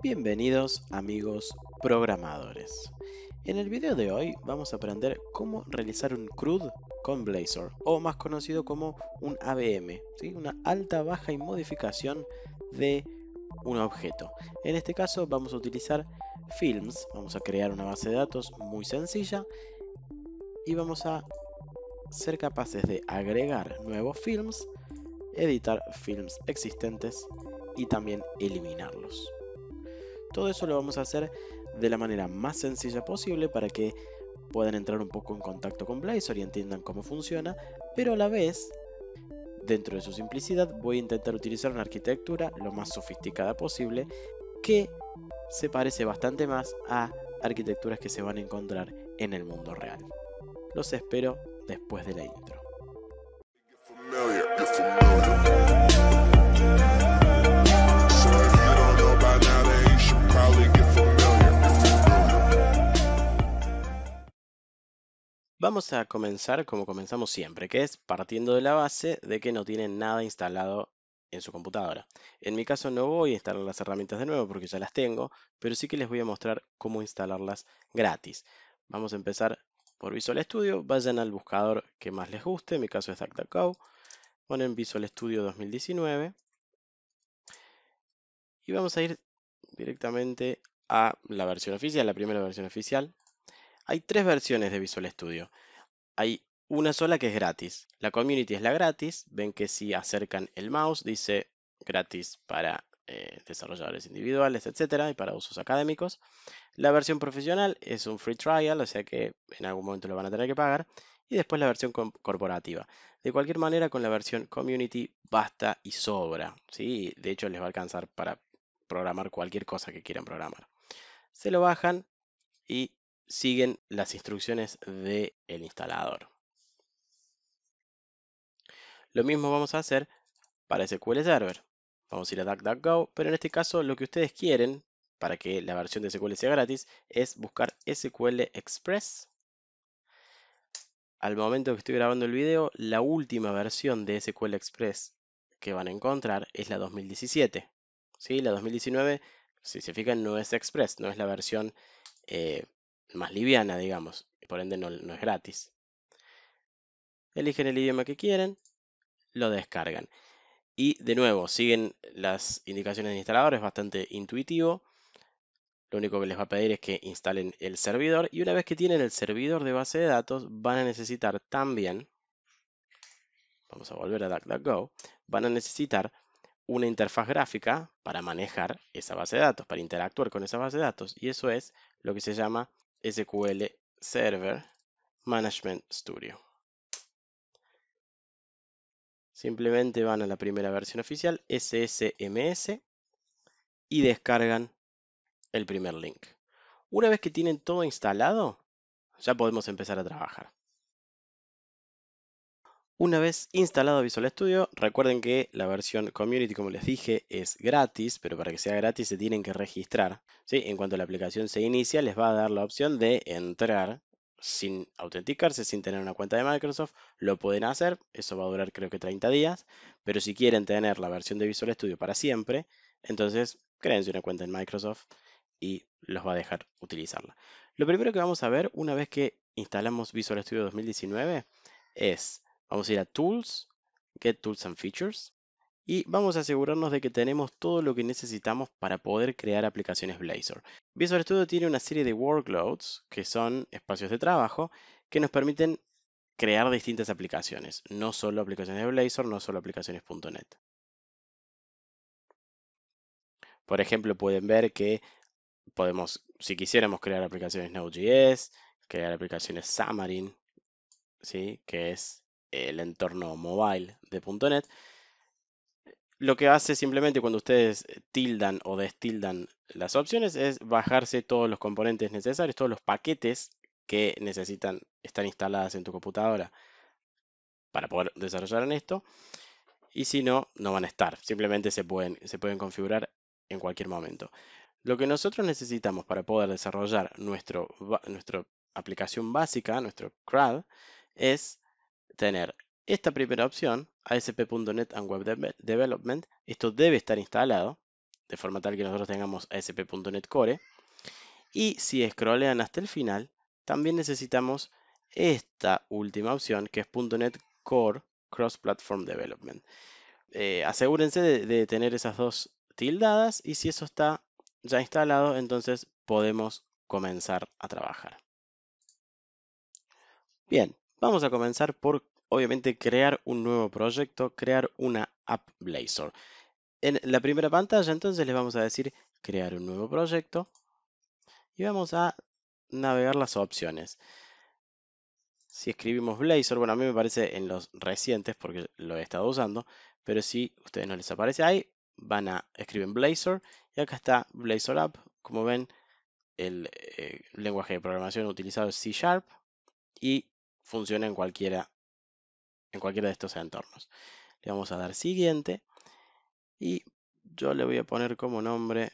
Bienvenidos amigos programadores. En el video de hoy vamos a aprender cómo realizar un CRUD con Blazor o más conocido como un ABM, ¿sí? una alta, baja y modificación de un objeto. En este caso vamos a utilizar Films, vamos a crear una base de datos muy sencilla y vamos a ser capaces de agregar nuevos films, editar films existentes y también eliminarlos. Todo eso lo vamos a hacer de la manera más sencilla posible para que puedan entrar un poco en contacto con Blazor y entiendan cómo funciona, pero a la vez, dentro de su simplicidad, voy a intentar utilizar una arquitectura lo más sofisticada posible que se parece bastante más a arquitecturas que se van a encontrar en el mundo real. Los espero después de la intro. Vamos a comenzar como comenzamos siempre, que es partiendo de la base de que no tienen nada instalado en su computadora. En mi caso no voy a instalar las herramientas de nuevo porque ya las tengo, pero sí que les voy a mostrar cómo instalarlas gratis. Vamos a empezar por Visual Studio, vayan al buscador que más les guste, en mi caso es DuckDuckGo, ponen Visual Studio 2019 y vamos a ir directamente a la versión oficial, la primera versión oficial, hay tres versiones de Visual Studio. Hay una sola que es gratis. La community es la gratis. Ven que si acercan el mouse dice gratis para eh, desarrolladores individuales, etcétera, y para usos académicos. La versión profesional es un free trial, o sea que en algún momento lo van a tener que pagar. Y después la versión corporativa. De cualquier manera, con la versión community basta y sobra. ¿sí? De hecho, les va a alcanzar para programar cualquier cosa que quieran programar. Se lo bajan y siguen las instrucciones del instalador. Lo mismo vamos a hacer para SQL Server. Vamos a ir a DuckDuckGo, pero en este caso lo que ustedes quieren para que la versión de SQL sea gratis es buscar SQL Express. Al momento que estoy grabando el video, la última versión de SQL Express que van a encontrar es la 2017. ¿Sí? La 2019, si se fijan, no es Express, no es la versión eh, más liviana, digamos, por ende no, es gratis. Eligen el idioma que quieren, lo descargan. Y de nuevo, siguen las indicaciones del instalador, es bastante intuitivo. Lo único que les va a pedir es que instalen el servidor y una vez que tienen el servidor de base de datos van a necesitar también, vamos a volver a DuckDuckGo, van a necesitar una interfaz gráfica para manejar esa base de datos, para interactuar con esa base de datos y eso es lo que se llama SQL Server Management Studio. Simplemente van a la primera versión oficial, SSMS, y descargan el primer link. Una vez que tienen todo instalado, ya podemos empezar a trabajar. Una vez instalado Visual Studio, recuerden que la versión Community, como les dije, es gratis, pero para que sea gratis se tienen que registrar. En cuanto la aplicación se inicia, les va a dar la opción de entrar sin autenticarse, sin tener una cuenta de Microsoft. Lo pueden hacer, eso va a durar creo que 30 días, pero si quieren tener la versión de Visual Studio para siempre, entonces créense una cuenta en Microsoft y los va a dejar utilizarla. Lo primero que vamos a ver una vez que instalamos Visual Studio 2019 es Vamos a ir a Tools, Get Tools and Features y vamos a asegurarnos de que tenemos todo lo que necesitamos para poder crear aplicaciones Blazor. Visual Studio tiene una serie de workloads, que son espacios de trabajo, que nos permiten crear distintas aplicaciones, no solo aplicaciones de Blazor, no solo aplicaciones.net. Por ejemplo, pueden ver que podemos, si quisiéramos crear aplicaciones Node.js, crear aplicaciones Xamarin, ¿sí? que es el entorno mobile de .NET, lo que hace simplemente cuando ustedes eh, tildan o destildan las opciones es bajarse todos los componentes necesarios, todos los paquetes que necesitan estar instaladas en tu computadora para poder desarrollar en esto. Y si no, no van a estar. Simplemente se pueden, se pueden configurar en cualquier momento. Lo que nosotros necesitamos para poder desarrollar nuestro, nuestra aplicación básica, nuestro CRUD, es tener esta primera opción, ASP.NET and Web Development, esto debe estar instalado, de forma tal que nosotros tengamos ASP.NET Core, y si scrollean hasta el final, también necesitamos esta última opción, que es .NET Core Cross Platform Development. Eh, asegúrense de tener esas dos tildadas y si eso está ya instalado, entonces podemos comenzar a trabajar. Bien, Vamos a comenzar por, obviamente, crear un nuevo proyecto, crear una app Blazor. En la primera pantalla, entonces, les vamos a decir crear un nuevo proyecto y vamos a navegar las opciones. Si escribimos Blazor, bueno, a mí me parece en los recientes porque lo he estado usando, pero si a ustedes no les aparece ahí, van a escribir Blazor y acá está Blazor App. Como ven, el eh, lenguaje de programación utilizado es C Sharp y funciona en cualquiera, en cualquiera de estos entornos. Le vamos a dar siguiente y yo le voy a poner como nombre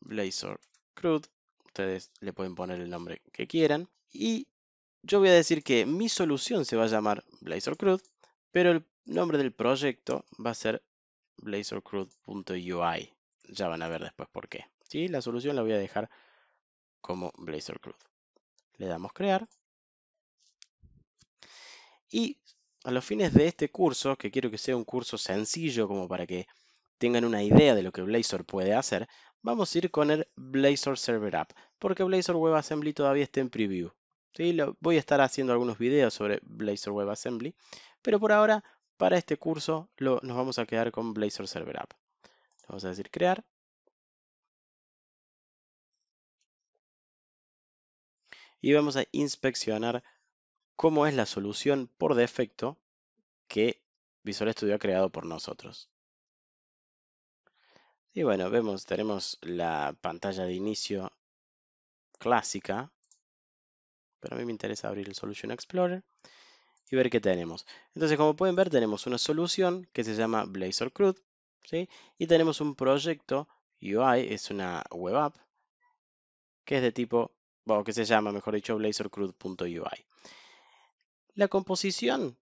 Blazor Ustedes le pueden poner el nombre que quieran. Y yo voy a decir que mi solución se va a llamar Blazor Crude. pero el nombre del proyecto va a ser blazorcrude.ui. Ya van a ver después por qué. ¿Sí? La solución la voy a dejar como Blazor Crude. Le damos crear y a los fines de este curso, que quiero que sea un curso sencillo como para que tengan una idea de lo que Blazor puede hacer, vamos a ir con el Blazor Server App, porque Blazor WebAssembly todavía está en preview. voy a estar haciendo algunos videos sobre Blazor WebAssembly, pero por ahora, para este curso, nos vamos a quedar con Blazor Server App. Vamos a decir crear. Y vamos a inspeccionar cómo es la solución por defecto que Visual Studio ha creado por nosotros. Y bueno, vemos, tenemos la pantalla de inicio clásica, pero a mí me interesa abrir el Solution Explorer y ver qué tenemos. Entonces, como pueden ver, tenemos una solución que se llama Blazor ¿sí? y tenemos un proyecto UI, es una web app, que es de tipo, bueno, que se llama, mejor dicho, blazorcrude.ui la composición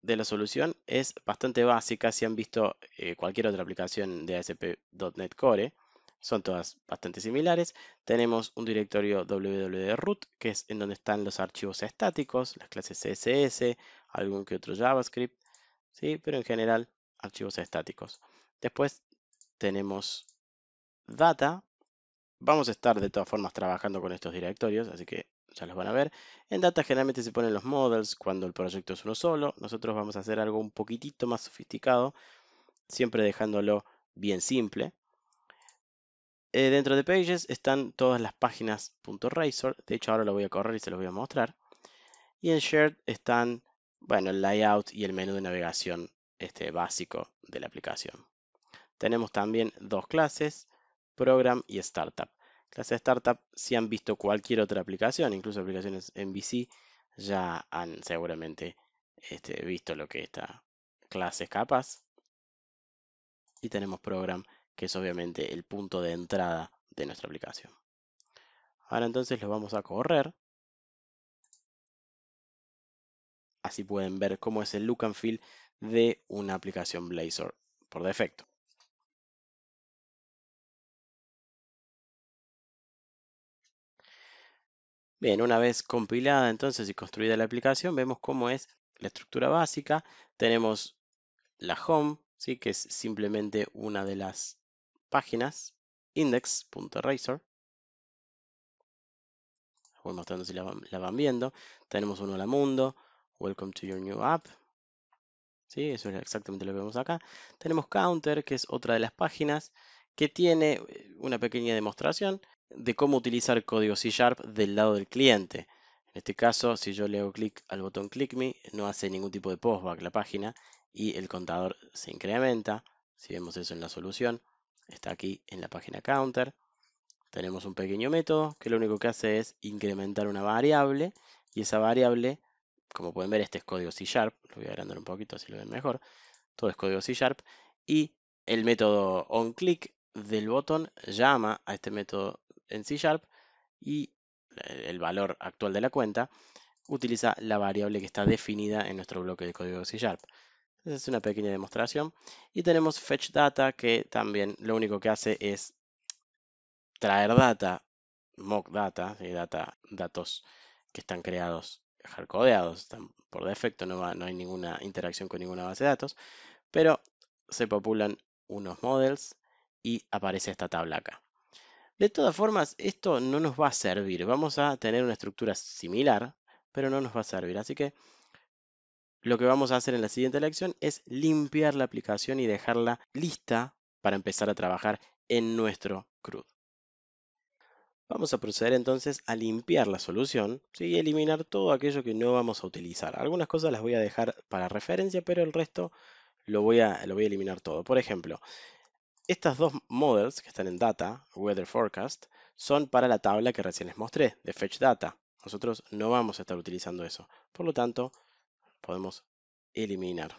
de la solución es bastante básica. Si han visto eh, cualquier otra aplicación de ASP.NET Core, son todas bastante similares. Tenemos un directorio www.root, que es en donde están los archivos estáticos, las clases CSS, algún que otro JavaScript, ¿sí? pero en general archivos estáticos. Después tenemos data. Vamos a estar de todas formas trabajando con estos directorios, así que ya los van a ver. En data generalmente se ponen los models cuando el proyecto es uno solo. Nosotros vamos a hacer algo un poquitito más sofisticado, siempre dejándolo bien simple. Eh, dentro de Pages están todas las páginas .razor. De hecho, ahora lo voy a correr y se los voy a mostrar. Y en Shared están, bueno, el layout y el menú de navegación este, básico de la aplicación. Tenemos también dos clases, Program y Startup. Las Startup, si han visto cualquier otra aplicación, incluso aplicaciones en VC, ya han seguramente este, visto lo que está. clase Capas. Y tenemos program, que es obviamente el punto de entrada de nuestra aplicación. Ahora entonces lo vamos a correr. Así pueden ver cómo es el look and feel de una aplicación Blazor por defecto. Bien, una vez compilada entonces y construida la aplicación, vemos cómo es la estructura básica. Tenemos la home, ¿sí? que es simplemente una de las páginas, index.razor. Voy mostrando si la van, viendo. Tenemos uno hola mundo, welcome to your new app. ¿Sí? Eso es exactamente lo que vemos acá. Tenemos counter, que es otra de las páginas, que tiene eh, una pequeña demostración de cómo utilizar código C Sharp del lado del cliente. En este caso, si yo le hago clic al botón Click Me, no hace ningún tipo de postback la página y el contador se incrementa. Si vemos eso en la solución, está aquí en la página Counter. Tenemos un pequeño método que lo único que hace es incrementar una variable y esa variable, como pueden ver, este es código C Sharp. Lo voy a agrandar un poquito así lo ven mejor. Todo es código C Sharp. Y el método onClick del botón llama a este método en C Sharp y el valor actual de la cuenta utiliza la variable que está definida en nuestro bloque de código C Sharp. Esa es una pequeña demostración. Y tenemos fetch data que también lo único que hace es traer data, mock data, eh, data datos que están creados, hardcodeados, por defecto, no, no hay ninguna interacción con ninguna base de datos, pero se populan unos models y aparece esta tabla acá. De todas formas, esto no nos va a servir. Vamos a tener una estructura similar, pero no nos va a servir. Así que lo que vamos a hacer en la siguiente lección es limpiar la aplicación y dejarla lista para empezar a trabajar en nuestro CRUD. Vamos a proceder entonces a limpiar la solución y eliminar todo aquello que no vamos a utilizar. Algunas cosas las voy a dejar para referencia, pero el resto lo voy a, lo voy a eliminar todo. Por ejemplo, estas dos models que están en Data, Weather Forecast, son para la tabla que recién les mostré, de Fetch Data. Nosotros no vamos a estar utilizando eso. Por lo tanto, podemos eliminar.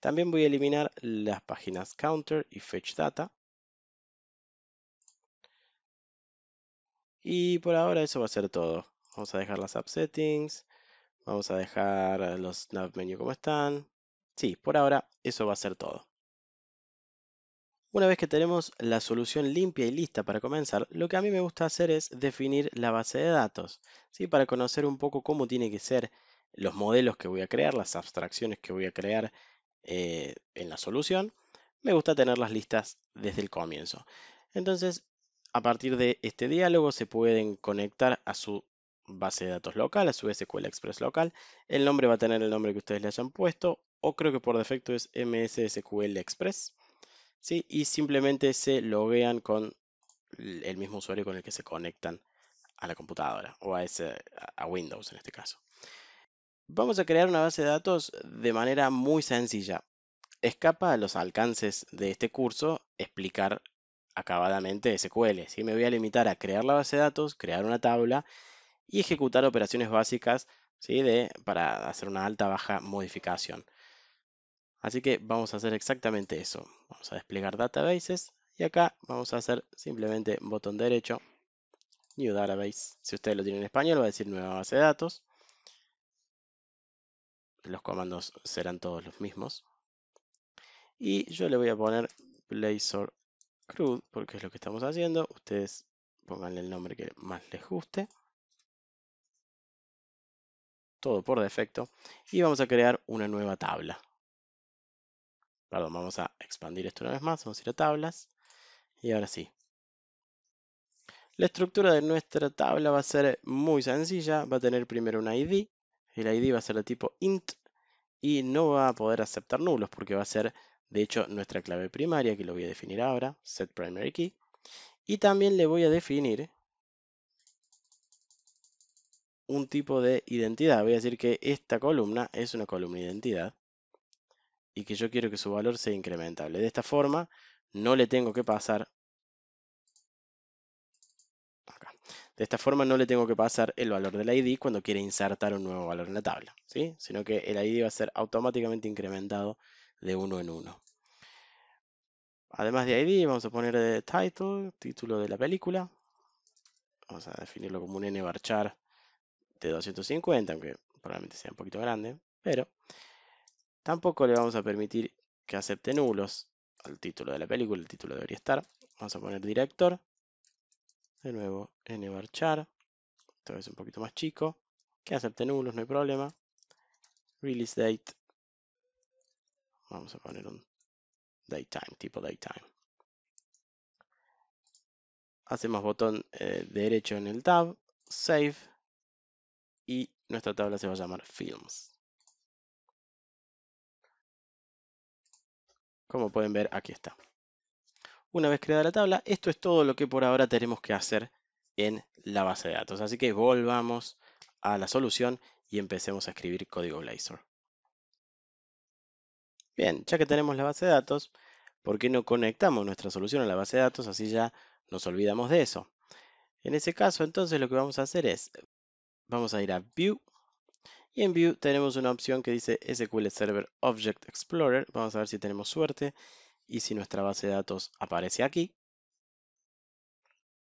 También voy a eliminar las páginas Counter y Fetch Data. Y por ahora eso va a ser todo. Vamos a dejar las App Settings. Vamos a dejar los Nav Menu como están. Sí, por ahora eso va a ser todo. Una vez que tenemos la solución limpia y lista para comenzar, lo que a mí me gusta hacer es definir la base de datos, ¿sí? para conocer un poco cómo tiene que ser los modelos que voy a crear, las abstracciones que voy a crear eh, en la solución. Me gusta tener las listas desde el comienzo. Entonces, a partir de este diálogo se pueden conectar a su base de datos local, a su SQL Express local. El nombre va a tener el nombre que ustedes le hayan puesto, o creo que por defecto es MSSQL Express. ¿sí? y simplemente se loguean con el mismo usuario con el que se conectan a la computadora o a, Windows en este caso. Vamos a crear una base de datos de manera muy sencilla. Escapa a los alcances de este curso explicar acabadamente SQL. Me voy a limitar a crear la base de datos, crear una tabla y ejecutar operaciones básicas de, para hacer una alta-baja modificación. Así que vamos a hacer exactamente eso. Vamos a desplegar databases y acá vamos a hacer simplemente botón derecho, New Database. Si ustedes lo tienen en español va a decir nueva base de datos. Los comandos serán todos los mismos. Y yo le voy a poner Blazor Crude porque es lo que estamos haciendo. Ustedes pónganle el nombre que más les guste todo por defecto, y vamos a crear una nueva tabla. Perdón, vamos a expandir esto una vez más. Vamos a ir a tablas. Y ahora sí. La estructura de nuestra tabla va a ser muy sencilla. Va a tener primero un ID. El ID va a ser de tipo int. Y no va a poder aceptar nulos porque va a ser, de hecho, nuestra clave primaria, que lo voy a definir ahora, key. Y también le voy a definir un tipo de identidad. Voy a decir que esta columna es una columna identidad y que yo quiero que su valor sea incrementable. De esta forma no le tengo que pasar de esta forma no le tengo que pasar el valor del ID cuando quiere insertar un nuevo valor en la tabla, ¿sí? sino que el ID va a ser automáticamente incrementado de uno en uno. Además de ID, vamos a poner de title, título de la película. Vamos a definirlo como un n nvarchar de 250, aunque probablemente sea un poquito grande, pero Tampoco le vamos a permitir que acepte nulos al título de la película, el título debería estar. Vamos a poner director. De nuevo, nvarchar. Esto es un poquito más chico. Que acepte nulos, no hay problema. Release date. Vamos a poner un time, tipo time. Hacemos botón eh, derecho en el tab, save. Y nuestra tabla se va a llamar films. Como pueden ver, aquí está. Una vez creada la tabla, esto es todo lo que por ahora tenemos que hacer en la base de datos. Así que volvamos a la solución y empecemos a escribir código Blazor. Bien, ya que tenemos la base de datos, ¿por qué no conectamos nuestra solución a la base de datos? Así ya nos olvidamos de eso. En ese caso, entonces lo que vamos a hacer es, vamos a ir a View, y en View tenemos una opción que dice SQL Server Object Explorer. Vamos a ver si tenemos suerte y si nuestra base de datos aparece aquí.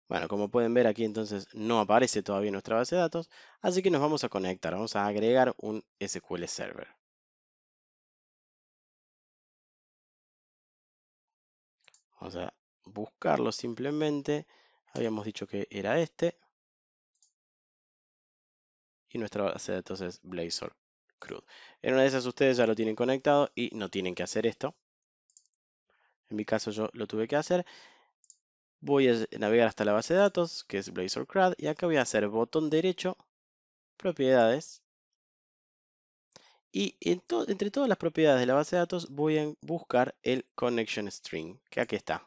Bueno, como pueden ver aquí entonces no aparece todavía nuestra base de datos, así que nos vamos a conectar, vamos a agregar un SQL Server. Vamos a buscarlo simplemente, habíamos dicho que era este, y nuestra base de datos es Blazor CRUD. En una de esas ustedes ya lo tienen conectado y no tienen que hacer esto. En mi caso yo lo tuve que hacer. Voy a navegar hasta la base de datos, que es Blazor CRUD, y acá voy a hacer botón derecho, propiedades, y entre todas las propiedades de la base de datos voy a buscar el connection string, que aquí está.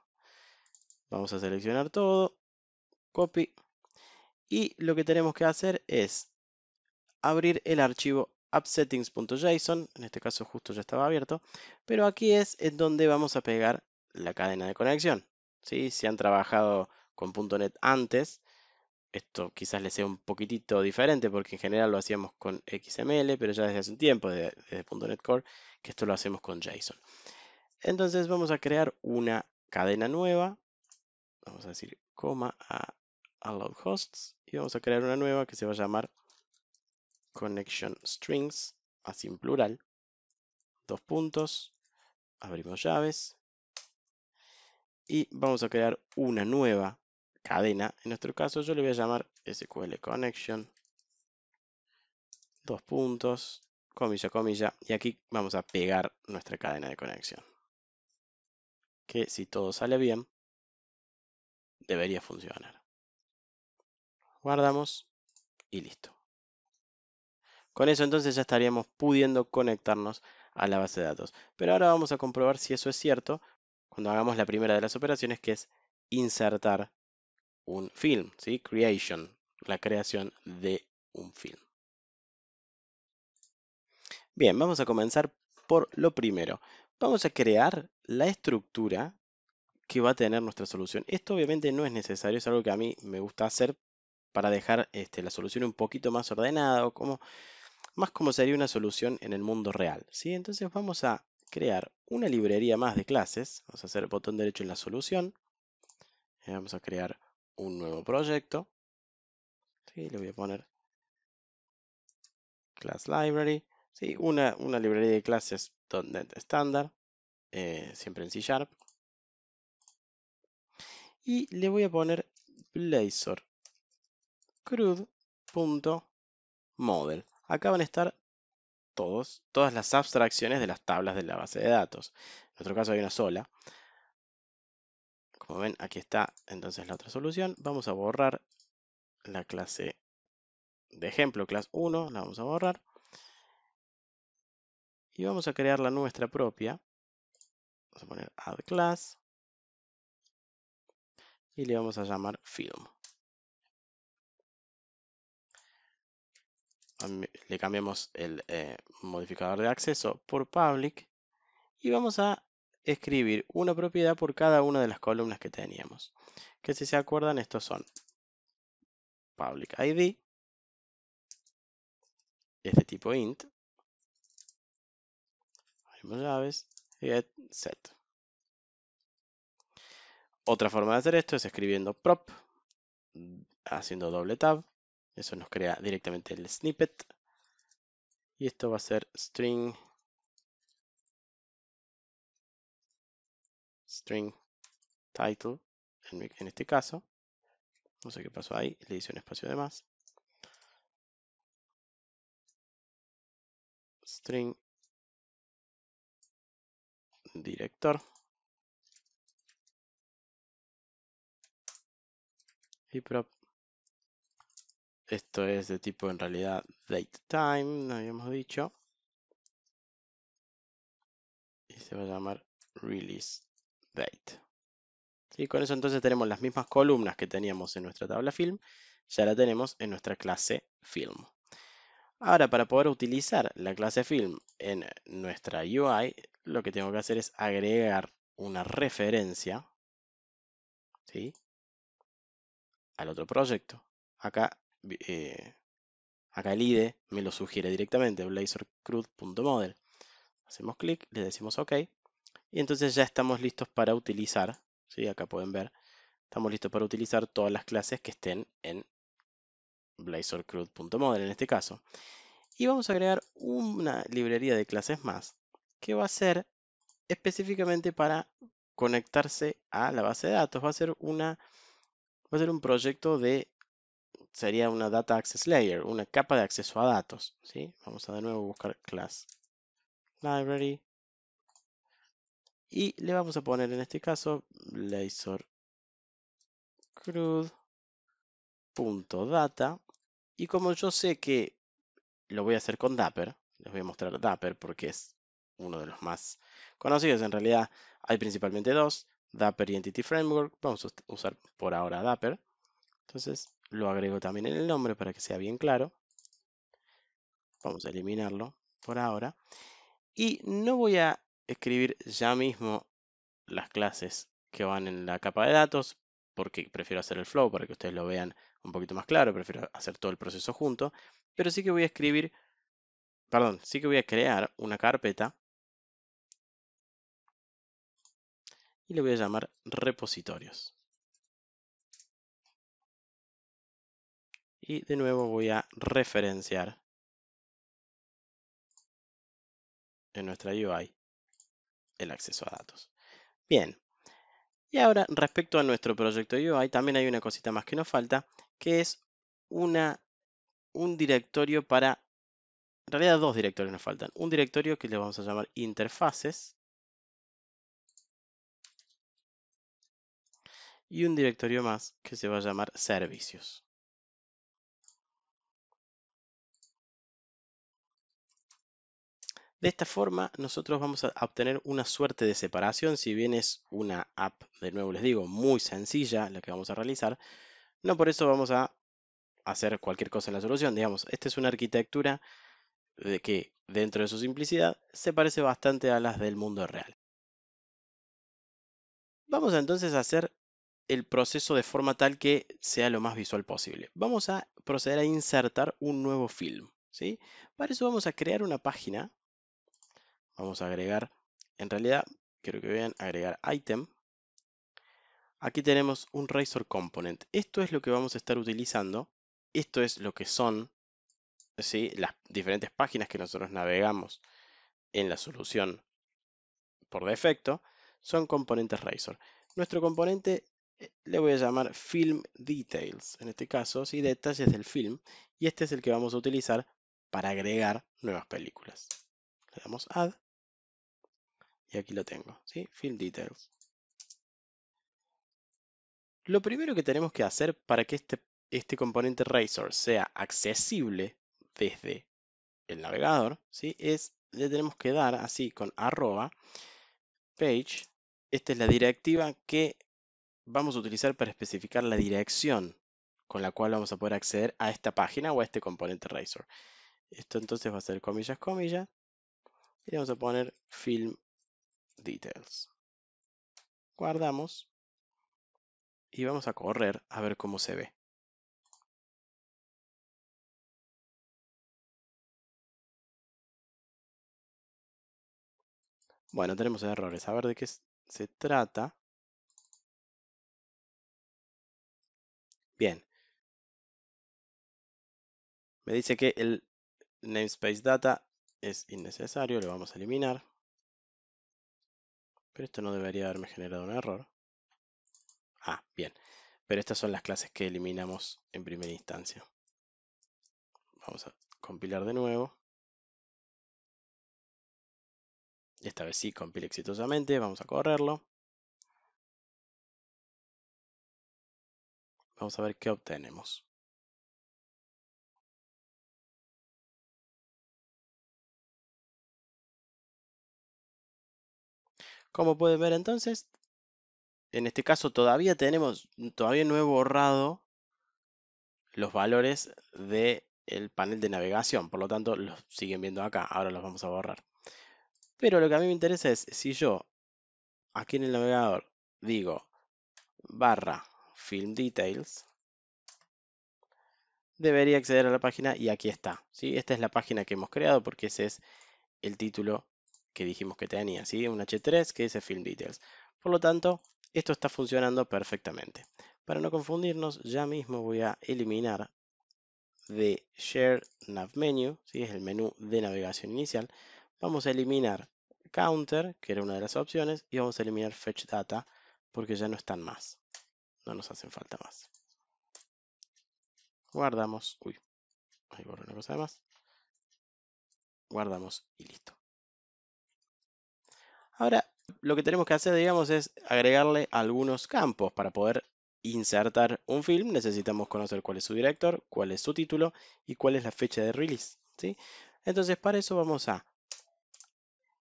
Vamos a seleccionar todo, copy. Y lo que tenemos que hacer es abrir el archivo appsettings.json, en este caso justo ya estaba abierto, pero aquí es en donde vamos a pegar la cadena de conexión. si Si han trabajado con .NET antes, esto quizás les sea un poquitito diferente porque en general lo hacíamos con XML, pero ya desde hace un tiempo, desde, .NET Core, que esto lo hacemos con JSON. Entonces vamos a crear una cadena nueva, vamos a decir coma a allowed hosts, y vamos a crear una nueva que se va a llamar connection strings, así en plural, dos puntos, abrimos llaves y vamos a crear una nueva cadena. En nuestro caso yo le voy a llamar SQL connection, dos puntos, comilla, comilla, y aquí vamos a pegar nuestra cadena de conexión. Que si todo sale bien, debería funcionar. Guardamos y listo. Con eso entonces ya estaríamos pudiendo conectarnos a la base de datos. Pero ahora vamos a comprobar si eso es cierto cuando hagamos la primera de las operaciones que es insertar un film, ¿sí? Creation, la creación de un film. Bien, vamos a comenzar por lo primero. Vamos a crear la estructura que va a tener nuestra solución. Esto obviamente no es necesario, es algo que a mí me gusta hacer para dejar este, la solución un poquito más ordenada o como más como sería una solución en el mundo real. ¿sí? Entonces vamos a crear una librería más de clases. Vamos a hacer botón derecho en la solución. Eh, vamos a crear un nuevo proyecto. ¿sí? Le voy a poner Class Library. ¿sí? Una, librería de clases estándar, eh, siempre en C Sharp. Y le voy a poner Blazor CRUD.model. Acá van a estar todos, todas las abstracciones de las tablas de la base de datos. En nuestro caso hay una sola. Como ven, aquí está entonces la otra solución. Vamos a borrar la clase de ejemplo, clase 1, la vamos a borrar. Y vamos a crear la nuestra propia. Vamos a poner add class. Y le vamos a llamar film. le cambiamos el eh, modificador de acceso por public y vamos a escribir una propiedad por cada una de las columnas que teníamos. Que si se acuerdan, estos son public ID, este tipo int, abrimos llaves, get set. Otra forma de hacer esto es escribiendo prop, haciendo doble tab, eso nos crea directamente el snippet. Y esto va a ser string. String title en, este caso. No sé qué pasó ahí. Le hice un espacio de más. String director. Y prop esto es de tipo en realidad DateTime, habíamos dicho. Y se va a llamar Release Date. Y con eso entonces tenemos las mismas columnas que teníamos en nuestra tabla film, ya la tenemos en nuestra clase film. Ahora, para poder utilizar la clase film en nuestra UI, lo que tengo que hacer es agregar una referencia ¿sí? al otro proyecto. Acá eh, acá el IDE, me lo sugiere directamente, blazorcrude.model. Hacemos clic, le decimos OK, y entonces ya estamos listos para utilizar, ¿sí? acá pueden ver, estamos listos para utilizar todas las clases que estén en blazorcrude.model en este caso. Y vamos a agregar una librería de clases más, que va a ser específicamente para conectarse a la base de datos. Va a ser, una, va a ser un proyecto de sería una Data Access Layer, una capa de acceso a datos. ¿sí? Vamos a de nuevo buscar class library y le vamos a poner en este caso laser CRUD.data y como yo sé que lo voy a hacer con Dapper, les voy a mostrar Dapper porque es uno de los más conocidos, en realidad hay principalmente dos, Dapper y Entity Framework, vamos a usar por ahora Dapper entonces lo agrego también en el nombre para que sea bien claro. Vamos a eliminarlo por ahora. Y no voy a escribir ya mismo las clases que van en la capa de datos, porque prefiero hacer el flow para que ustedes lo vean un poquito más claro, prefiero hacer todo el proceso junto, pero sí que voy a escribir, perdón, sí que voy a crear una carpeta y le voy a llamar repositorios. y de nuevo voy a referenciar en nuestra UI el acceso a datos. Bien, y ahora respecto a nuestro proyecto UI también hay una cosita más que nos falta que es una, un directorio para, en realidad dos directorios nos faltan, un directorio que le vamos a llamar interfaces y un directorio más que se va a llamar servicios. De esta forma, nosotros vamos a obtener una suerte de separación, si bien es una app, de nuevo les digo, muy sencilla la que vamos a realizar, no por eso vamos a hacer cualquier cosa en la solución. Digamos, esta es una arquitectura de que, dentro de su simplicidad, se parece bastante a las del mundo real. Vamos entonces a hacer el proceso de forma tal que sea lo más visual posible. Vamos a proceder a insertar un nuevo film. ¿sí? Para eso vamos a crear una página Vamos a agregar, en realidad quiero que vean, agregar item. Aquí tenemos un Razor Component. Esto es lo que vamos a estar utilizando. Esto es lo que son ¿sí? las diferentes páginas que nosotros navegamos en la solución por defecto. Son componentes Razor. Nuestro componente eh, le voy a llamar Film Details, en este caso, ¿sí? detalles del film, y este es el que vamos a utilizar para agregar nuevas películas. Le damos Add, aquí lo tengo, ¿sí? Field Details. Lo primero que tenemos que hacer para que este, este componente Razor sea accesible desde el navegador, ¿sí? es le tenemos que dar así con arroba page. Esta es la directiva que vamos a utilizar para especificar la dirección con la cual vamos a poder acceder a esta página o a este componente Razor. Esto entonces va a ser comillas, comillas. Y vamos a poner film details. Guardamos y vamos a correr a ver cómo se ve. Bueno, tenemos errores. A ver de qué se trata. Bien. Me dice que el namespace data es innecesario, lo vamos a eliminar. Pero esto no debería haberme generado un error. Ah, bien. Pero estas son las clases que eliminamos en primera instancia. Vamos a compilar de nuevo. esta vez sí compila exitosamente. Vamos a correrlo. Vamos a ver qué obtenemos. Como pueden ver entonces, en este caso todavía tenemos, todavía no he borrado los valores del el panel de navegación, por lo tanto los siguen viendo acá, ahora los vamos a borrar. Pero lo que a mí me interesa es, si yo aquí en el navegador digo barra film details, debería acceder a la página y aquí está. ¿sí? Esta es la página que hemos creado porque ese es el título que dijimos que tenía, ¿sí? un H3 que dice Film Details. Por lo tanto, esto está funcionando perfectamente. Para no confundirnos, ya mismo voy a eliminar de Share Nav Menu, ¿sí? es el menú de navegación inicial. Vamos a eliminar Counter, que era una de las opciones, y vamos a eliminar Fetch Data, porque ya no están más. No nos hacen falta más. Guardamos. Uy, ahí borré una cosa de más. Guardamos y listo. Lo que tenemos que hacer, digamos, es agregarle algunos campos para poder insertar un film. Necesitamos conocer cuál es su director, cuál es su título y cuál es la fecha de release. Entonces, para eso vamos a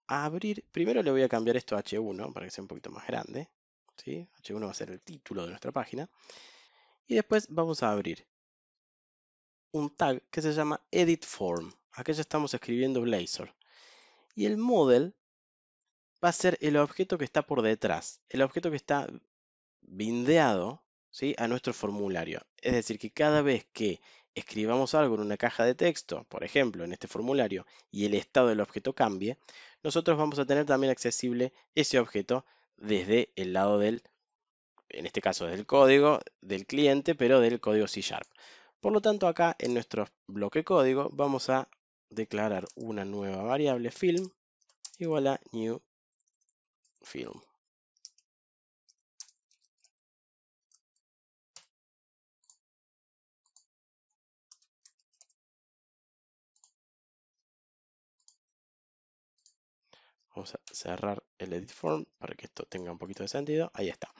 abrir. Primero le voy a cambiar esto a H1 para que sea un poquito más grande. h H1 va a ser el título de nuestra página. Y después vamos a abrir un tag que se llama Edit Form. Aquí ya estamos escribiendo Blazor. Y el model va a ser el objeto que está por detrás, el objeto que está bindeado ¿sí? a nuestro formulario. Es decir, que cada vez que escribamos algo en una caja de texto, por ejemplo, en este formulario, y el estado del objeto cambie, nosotros vamos a tener también accesible ese objeto desde el lado del, en este caso del código, del cliente, pero del código C Sharp. Por lo tanto, acá en nuestro bloque código vamos a declarar una nueva variable film igual a new film Vamos a cerrar el edit form para que esto tenga un poquito de sentido. Ahí está.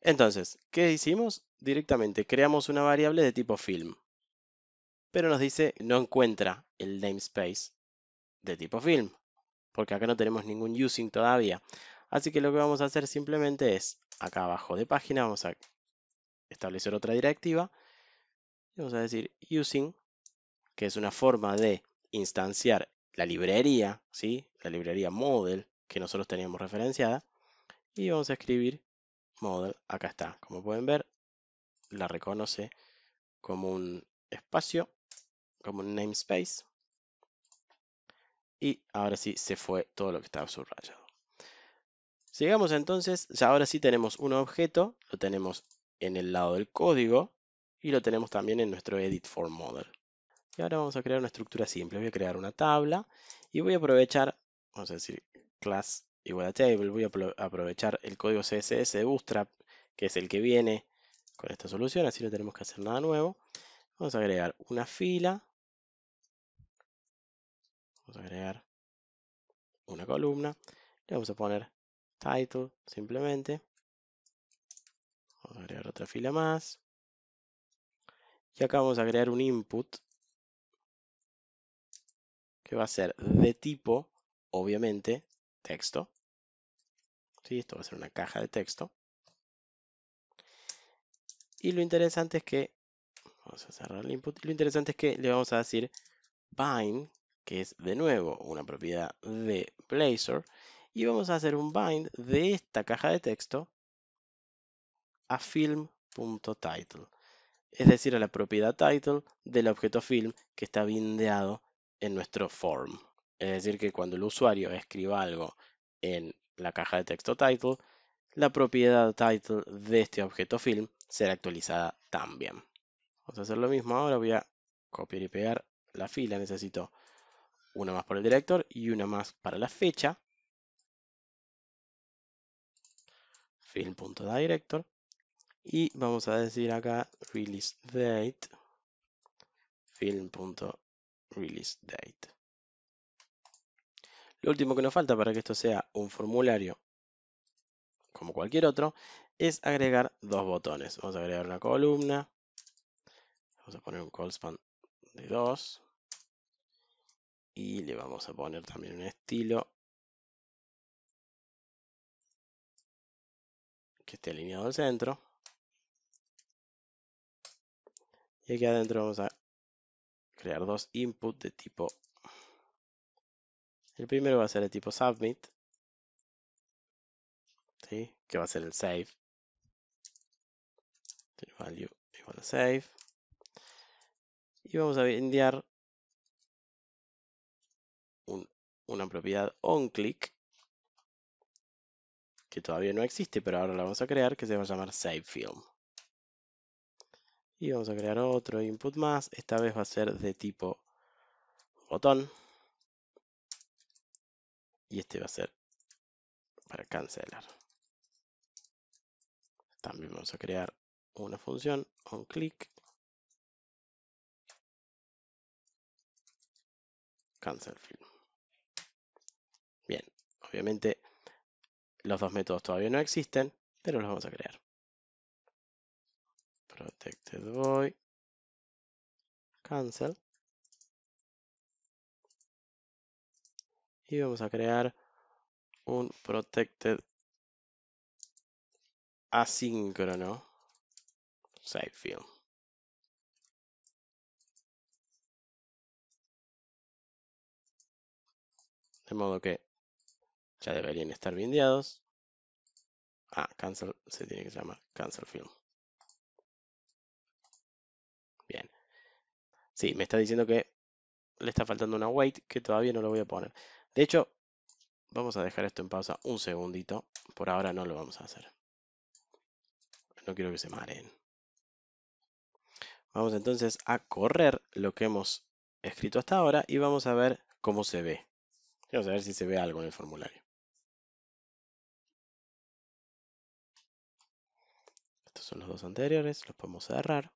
Entonces, ¿qué hicimos? Directamente creamos una variable de tipo film. Pero nos dice, no encuentra el namespace de tipo film. Porque acá no tenemos ningún using todavía. Así que lo que vamos a hacer simplemente es, acá abajo de página, vamos a establecer otra directiva. Y vamos a decir using, que es una forma de instanciar la librería, ¿sí? la librería model que nosotros teníamos referenciada. Y vamos a escribir model, acá está. Como pueden ver, la reconoce como un espacio, como un namespace. Y ahora sí se fue todo lo que estaba subrayado. Llegamos entonces, ya ahora sí tenemos un objeto, lo tenemos en el lado del código y lo tenemos también en nuestro edit form model. Y ahora vamos a crear una estructura simple. Voy a crear una tabla y voy a aprovechar, vamos a decir class igual a table, voy a aprovechar el código CSS de Bootstrap, que es el que viene con esta solución, así no tenemos que hacer nada nuevo. Vamos a agregar una fila, vamos a agregar una columna, le vamos a poner title simplemente. Vamos a agregar otra fila más. Y acá vamos a agregar un input que va a ser de tipo, obviamente, texto. ¿Sí? Esto va a ser una caja de texto. Y lo interesante es que, vamos a cerrar el input, lo interesante es que le vamos a decir bind, que es de nuevo una propiedad de Blazor, y vamos a hacer un bind de esta caja de texto a film.title, es decir, a la propiedad title del objeto film que está bindeado en nuestro form. Es decir, que cuando el usuario escriba algo en la caja de texto title, la propiedad title de este objeto film será actualizada también. Vamos a hacer lo mismo ahora, voy a copiar y pegar la fila, necesito una más para el director y una más para la fecha. film.director y vamos a decir acá release date film.release date. Lo último que nos falta para que esto sea un formulario como cualquier otro es agregar dos botones. Vamos a agregar una columna. Vamos a poner un call de 2. Y le vamos a poner también un estilo que esté alineado al centro. Y aquí adentro vamos a crear dos inputs de tipo. El primero va a ser de tipo submit, que va a ser el save. value igual a save. Y vamos a enviar una propiedad onClick que todavía no existe, pero ahora la vamos a crear, que se va a llamar Save Film. Y vamos a crear otro input más, esta vez va a ser de tipo botón. Y este va a ser para cancelar. También vamos a crear una función onClick. Cancel film. Bien, obviamente los dos métodos todavía no existen, pero los vamos a crear. Protected void cancel. Y vamos a crear un protected asíncrono Side film. De modo que ya deberían estar bindeados. Ah, cancel se tiene que llamar cancel film. Bien. Sí, me está diciendo que le está faltando una wait que todavía no lo voy a poner. De hecho, vamos a dejar esto en pausa un segundito. Por ahora no lo vamos a hacer. No quiero que se mareen. Vamos entonces a correr lo que hemos escrito hasta ahora y vamos a ver cómo se ve. Vamos a ver si se ve algo en el formulario. son los dos anteriores, los podemos cerrar.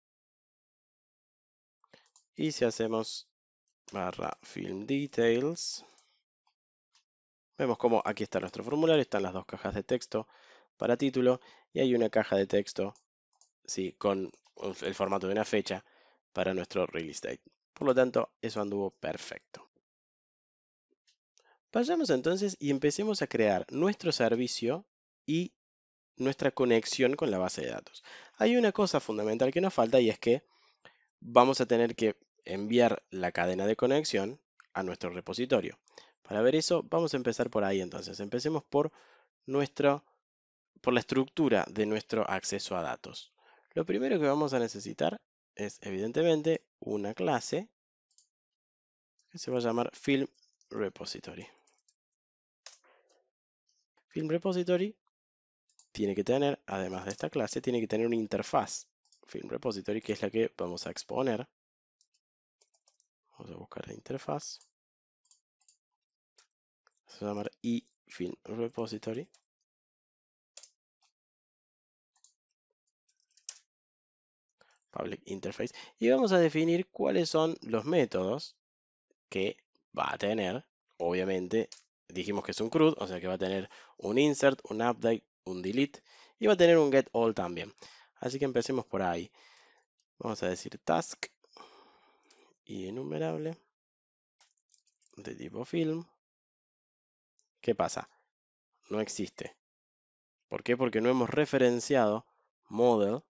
Y si hacemos barra film details, vemos como aquí está nuestro formulario, están las dos cajas de texto para título y hay una caja de texto sí, con el formato de una fecha para nuestro real estate. Por lo tanto, eso anduvo perfecto. Vayamos entonces y empecemos a crear nuestro servicio y nuestra conexión con la base de datos. Hay una cosa fundamental que nos falta y es que vamos a tener que enviar la cadena de conexión a nuestro repositorio. Para ver eso, vamos a empezar por ahí entonces. Empecemos por, nuestro, por la estructura de nuestro acceso a datos. Lo primero que vamos a necesitar es evidentemente una clase que se va a llamar Film Repository. Film Repository tiene que tener, además de esta clase, tiene que tener una interfaz Film Repository, que es la que vamos a exponer. Vamos a buscar la interfaz. Se va a llamar iFilm Repository. Public Interface. Y vamos a definir cuáles son los métodos que va a tener, obviamente, dijimos que es un CRUD, o sea que va a tener un insert, un update, un delete y va a tener un get all también. Así que empecemos por ahí. Vamos a decir task y enumerable de tipo film. ¿Qué pasa? No existe. ¿Por qué? Porque no hemos referenciado model.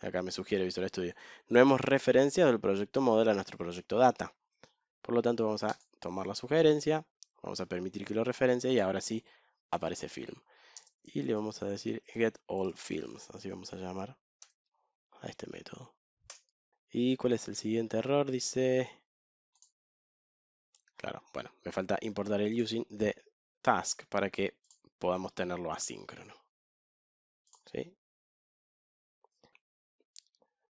Acá me sugiere Visual Studio. No hemos referenciado el proyecto model a nuestro proyecto data. Por lo tanto, vamos a tomar la sugerencia. Vamos a permitir que lo referencie y ahora sí aparece film. Y le vamos a decir get all films, así vamos a llamar a este método. ¿Y cuál es el siguiente error? Dice... Claro, bueno, me falta importar el using de task para que podamos tenerlo asíncrono. ¿Sí?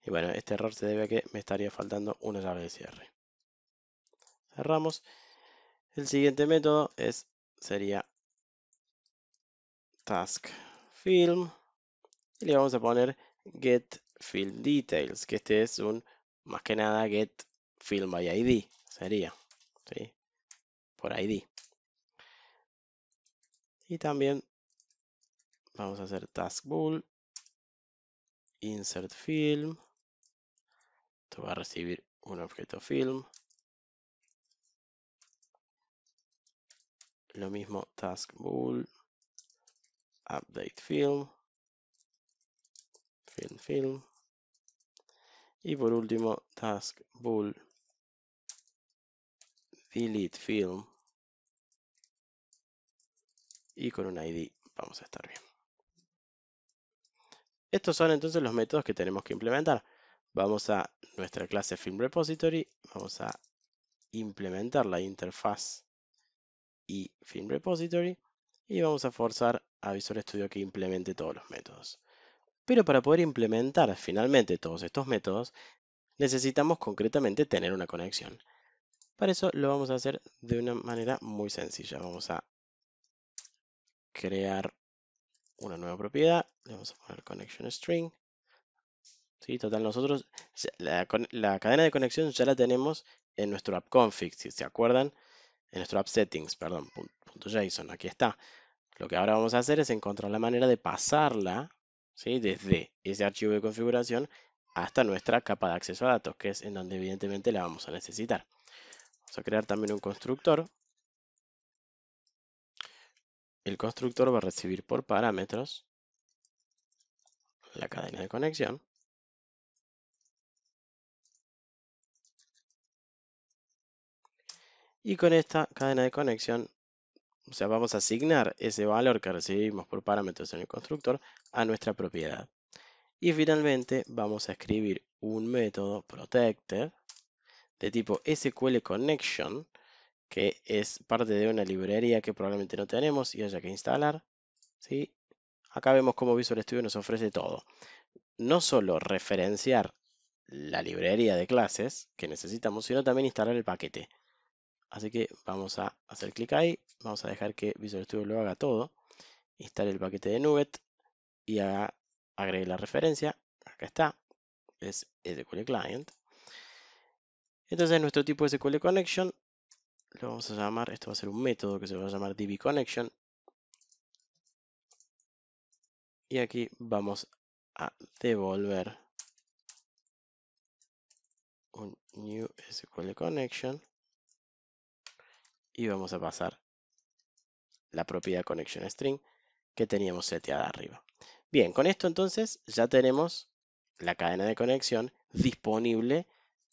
Y bueno, este error se debe a que me estaría faltando una llave de cierre. Cerramos. El siguiente método es, sería task film y le vamos a poner get film details, que este es un, más que nada, get film by ID, sería, ¿sí? por ID. Y también vamos a hacer task bool, insert film, esto va a recibir un objeto film. Lo mismo task update film, film, film, y por último task bool delete film y con un id vamos a estar bien. Estos son entonces los métodos que tenemos que implementar. Vamos a nuestra clase Film Repository, vamos a implementar la interfaz y Film Repository y vamos a forzar a Visual Studio que implemente todos los métodos. Pero para poder implementar finalmente todos estos métodos, necesitamos concretamente tener una conexión. Para eso lo vamos a hacer de una manera muy sencilla. Vamos a crear una nueva propiedad, le vamos a poner connection string. ¿Sí? Total, nosotros la, la cadena de conexión ya la tenemos en nuestro app config, si se acuerdan, en nuestro app settings, perdón, .json, aquí está. Lo que ahora vamos a hacer es encontrar la manera de pasarla desde ese archivo de configuración hasta nuestra capa de acceso a datos, que es en donde evidentemente la vamos a necesitar. Vamos a crear también un constructor. El constructor va a recibir por parámetros la cadena de conexión. Y con esta cadena de conexión o sea, vamos a asignar ese valor que recibimos por parámetros en el constructor a nuestra propiedad. Y finalmente vamos a escribir un método protected de tipo SQL Connection, que es parte de una librería que probablemente no tenemos y haya que instalar. ¿sí? Acá vemos cómo Visual Studio nos ofrece todo. No solo referenciar la librería de clases que necesitamos, sino también instalar el paquete. Así que vamos a hacer clic ahí, vamos a dejar que Visual Studio lo haga todo, instale el paquete de Nuget y haga, agregue la referencia, acá está, es SQL Client. Entonces nuestro tipo SQL Connection lo vamos a llamar, esto va a ser un método que se va a llamar DB Connection. Y aquí vamos a devolver un new SQL Connection y vamos a pasar la propiedad connection string que teníamos seteada arriba. Bien, con esto entonces ya tenemos la cadena de conexión disponible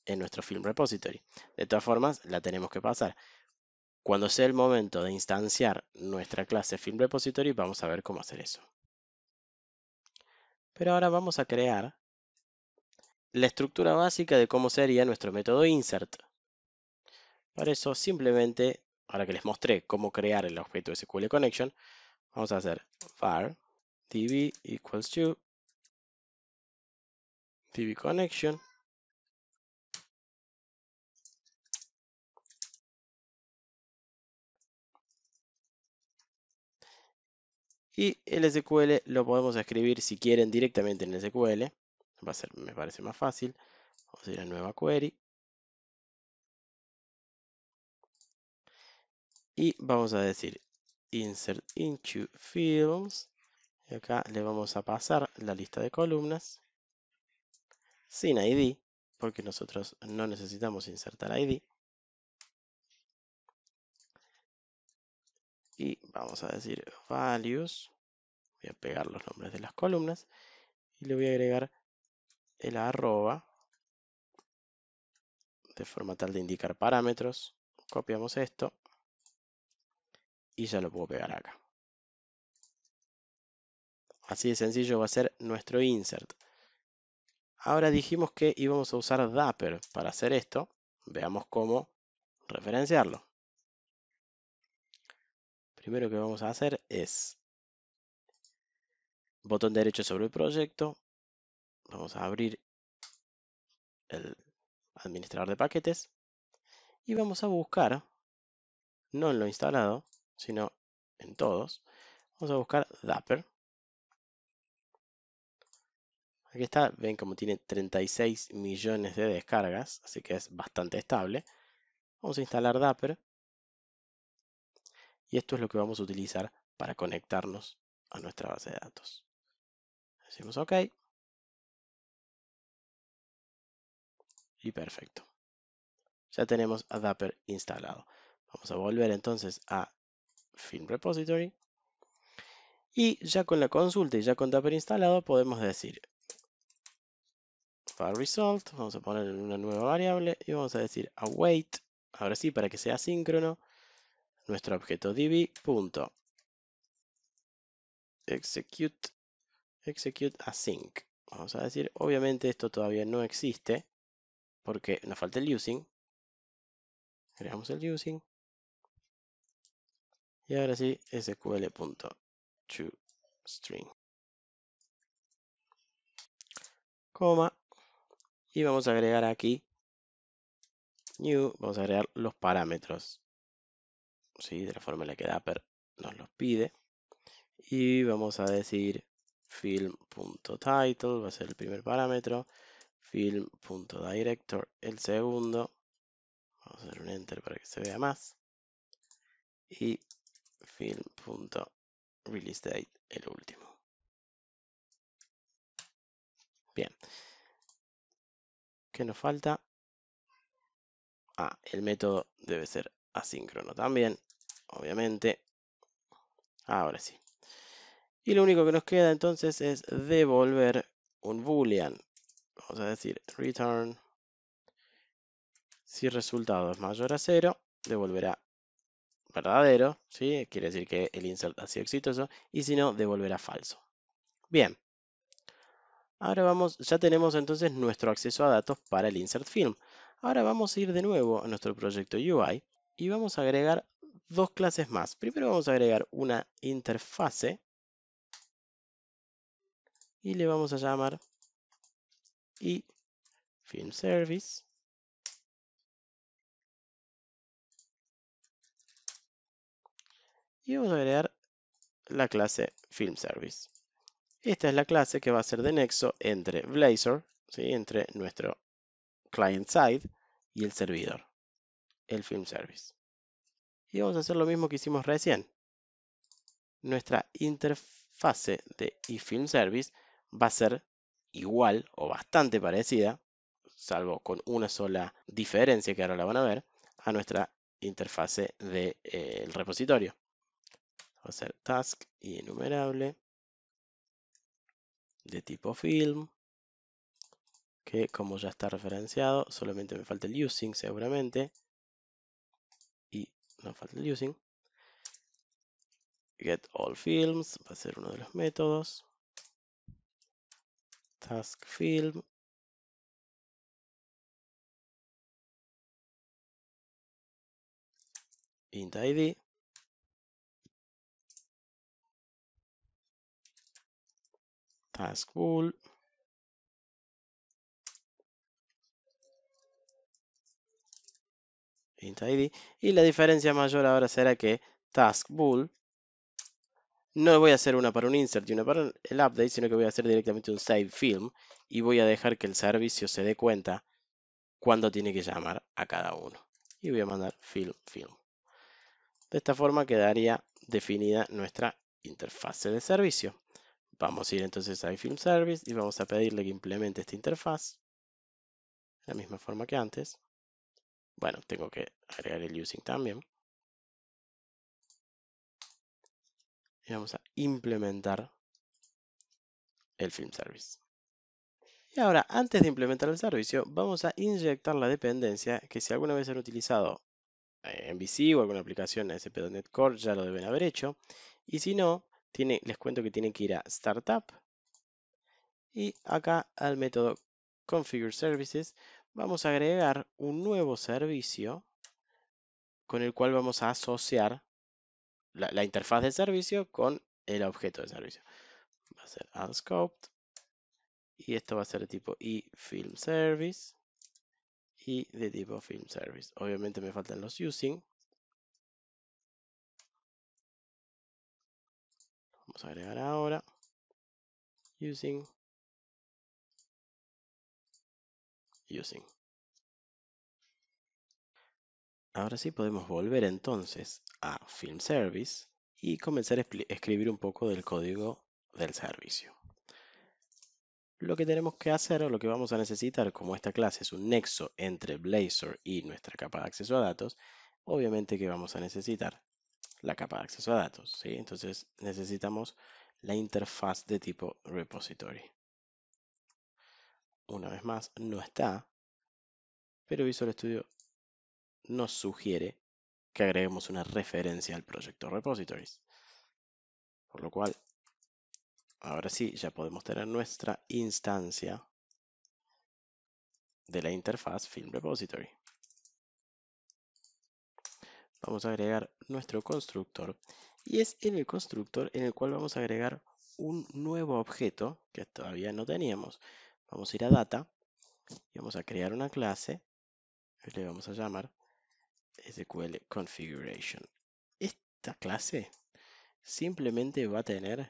en nuestro FilmRepository. De todas formas, la tenemos que pasar. Cuando sea el momento de instanciar nuestra clase FilmRepository, vamos a ver cómo hacer eso. Pero ahora vamos a crear la estructura básica de cómo sería nuestro método insert. Para eso simplemente ahora que les mostré cómo crear el objeto SQL Connection, vamos a hacer var db equals to db connection y el SQL lo podemos escribir si quieren directamente en el SQL va a ser me parece más fácil vamos a ir a nueva query y vamos a decir insert into films y acá le vamos a pasar la lista de columnas sin id porque nosotros no necesitamos insertar id y vamos a decir values voy a pegar los nombres de las columnas y le voy a agregar el arroba de forma tal de indicar parámetros copiamos esto y ya lo puedo pegar acá. Así de sencillo va a ser nuestro insert. Ahora dijimos que íbamos a usar Dapper para hacer esto. Veamos cómo referenciarlo. Primero que vamos a hacer es botón derecho sobre el proyecto. Vamos a abrir el administrador de paquetes. Y vamos a buscar, no en lo instalado, sino en todos. Vamos a buscar Dapper. Aquí está, ven como tiene 36 millones de descargas, así que es bastante estable. Vamos a instalar Dapper. Y esto es lo que vamos a utilizar para conectarnos a nuestra base de datos. Decimos OK. Y perfecto. Ya tenemos a Dapper instalado. Vamos a volver entonces a Film Repository. Y ya con la consulta y ya con Dapper instalado podemos decir file result, vamos a poner una nueva variable y vamos a decir await, ahora sí para que sea síncrono, nuestro objeto db. Execute, execute async. Vamos a decir, obviamente esto todavía no existe porque nos falta el using. Creamos el using. Y ahora sí, sql.toString. Coma. Y vamos a agregar aquí. New. Vamos a agregar los parámetros. ¿sí? De la forma en la que Dapper nos los pide. Y vamos a decir film.title va a ser el primer parámetro. Film.director el segundo. Vamos a hacer un enter para que se vea más. Y Film.realestate el último. Bien. ¿Qué nos falta? Ah, el método debe ser asíncrono también, obviamente. Ahora sí. Y lo único que nos queda entonces es devolver un boolean. Vamos a decir return. Si resultado es mayor a cero, devolverá verdadero, ¿sí? quiere decir que el insert ha sido exitoso, y si no, devolverá falso. Bien. Ahora vamos, ya tenemos entonces nuestro acceso a datos para el insert film. Ahora vamos a ir de nuevo a nuestro proyecto UI y vamos a agregar dos clases más. Primero vamos a agregar una interfase y le vamos a llamar y film service y vamos a agregar la clase FilmService. Esta es la clase que va a ser de nexo entre Blazor, entre nuestro client side y el servidor, el FilmService. Y vamos a hacer lo mismo que hicimos recién. Nuestra interfase de iFilmService va a ser igual o bastante parecida, salvo con una sola diferencia que ahora la van a ver, a nuestra interfase del de, eh, repositorio va a ser task y enumerable de tipo film que como ya está referenciado solamente me falta el using seguramente y no falta el using get all films va a ser uno de los métodos task film int id TaskBull, Y la diferencia mayor ahora será que TaskBull, no voy a hacer una para un insert y una para el update, sino que voy a hacer directamente un save film y voy a dejar que el servicio se dé cuenta cuándo tiene que llamar a cada uno. Y voy a mandar film film. De esta forma quedaría definida nuestra interfase de servicio. Vamos a ir entonces a iFilm Service y vamos a pedirle que implemente esta interfaz. De la misma forma que antes. Bueno, tengo que agregar el using también. Y vamos a implementar el film service. Y ahora, antes de implementar el servicio, vamos a inyectar la dependencia que si alguna vez han utilizado MVC eh, o alguna aplicación SP.NET Core ya lo deben haber hecho. Y si no, les cuento que tienen que ir a Startup y acá al método Configure Services vamos a agregar un nuevo servicio con el cual vamos a asociar la, interfaz de servicio con el objeto de servicio. Va a ser unscoped y esto va a ser de tipo EFilmService y de tipo FilmService. Obviamente me faltan los using Vamos a agregar ahora using using. Ahora sí podemos volver entonces a Film Service y comenzar a escribir un poco del código del servicio. Lo que tenemos que hacer o lo que vamos a necesitar, como esta clase es un nexo entre Blazor y nuestra capa de acceso a datos, obviamente que vamos a necesitar la capa de acceso a datos. ¿sí? Entonces necesitamos la interfaz de tipo repository. Una vez más, no está, pero Visual Studio nos sugiere que agreguemos una referencia al proyecto repositories. Por lo cual, ahora sí, ya podemos tener nuestra instancia de la interfaz Film Repository vamos a agregar nuestro constructor y es en el constructor en el cual vamos a agregar un nuevo objeto que todavía no teníamos. Vamos a ir a data y vamos a crear una clase que le vamos a llamar SQL Configuration. Esta clase simplemente va a tener,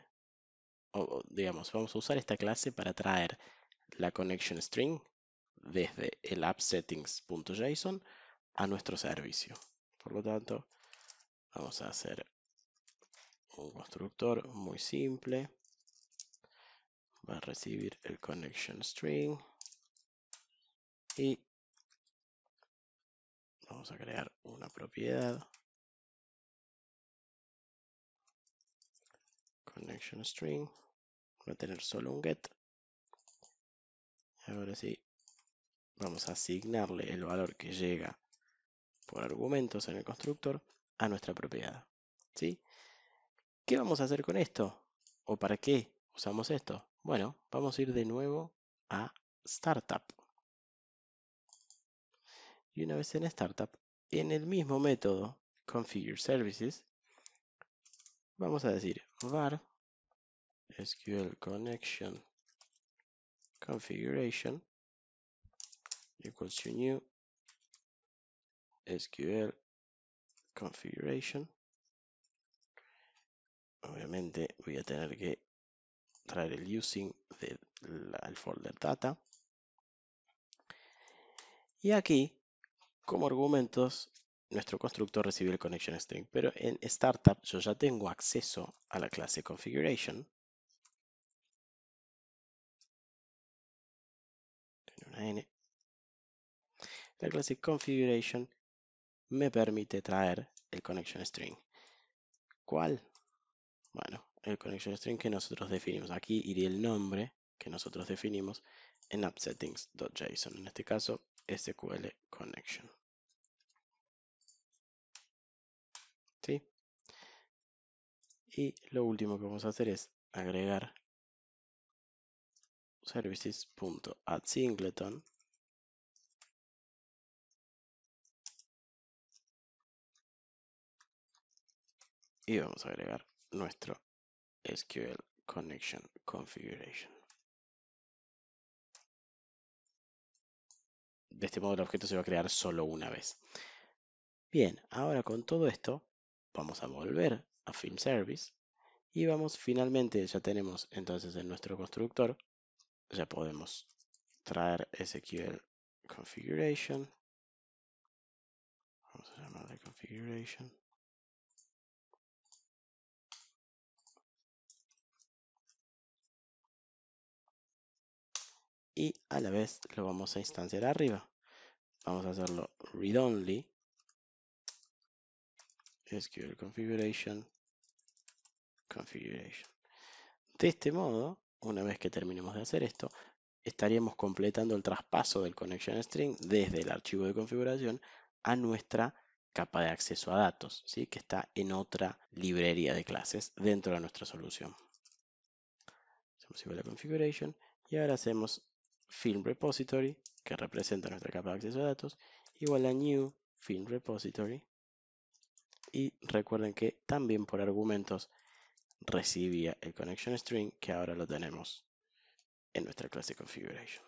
o, digamos, vamos a usar esta clase para traer la connection string desde el appSettings.json a nuestro servicio. Por lo tanto, vamos a hacer un constructor muy simple. Va a recibir el connection string y vamos a crear una propiedad connection string va a tener solo un get ahora sí vamos a asignarle el valor que llega por argumentos en el constructor a nuestra propiedad. ¿sí? ¿Qué vamos a hacer con esto? ¿O para qué usamos esto? Bueno, vamos a ir de nuevo a Startup. Y una vez en Startup, en el mismo método Configure Services, vamos a decir var SQL connection configuration equals new SQL configuration. Obviamente voy a tener que traer el using del folder data. Y aquí, como argumentos, nuestro constructor recibe el connection string, pero en startup yo ya tengo acceso a la clase configuration. N. La clase configuration me permite traer el connection string. ¿Cuál? Bueno, el connection string que nosotros definimos. Aquí iría el nombre que nosotros definimos en appsettings.json. En este caso, SQL connection. ¿Sí? Y lo último que vamos a hacer es agregar services.addSingleton y vamos a agregar nuestro SQL Connection Configuration. De este modo el objeto se va a crear solo una vez. Bien, ahora con todo esto vamos a volver a Film Service y vamos finalmente, ya tenemos entonces en nuestro constructor, ya podemos traer SQL Configuration. Vamos a llamarle Configuration. y a la vez lo vamos a instanciar arriba. Vamos a hacerlo read only. SQL configuration. Configuration. De este modo, una vez que terminemos de hacer esto, estaríamos completando el traspaso del connection string desde el archivo de configuración a nuestra capa de acceso a datos, ¿sí? que está en otra librería de clases dentro de nuestra solución. Hacemos igual a configuration y ahora hacemos film repository, que representa nuestra capa de acceso a datos, igual a new film repository. Y recuerden que también por argumentos recibía el connection string que ahora lo tenemos en nuestra clase configuration.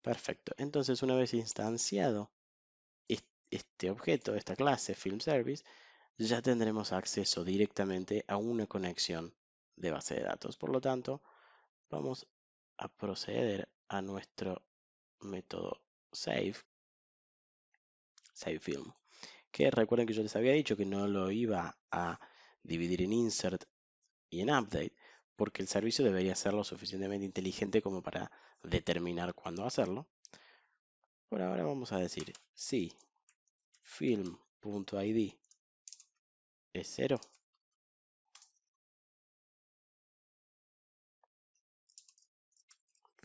Perfecto. Entonces, una vez instanciado este objeto, esta clase film service, ya tendremos acceso directamente a una conexión de base de datos. Por lo tanto, vamos a proceder a nuestro método save, save film, que recuerden que yo les había dicho que no lo iba a dividir en insert y en update, porque el servicio debería ser lo suficientemente inteligente como para determinar cuándo hacerlo. Por ahora vamos a decir si film.id es cero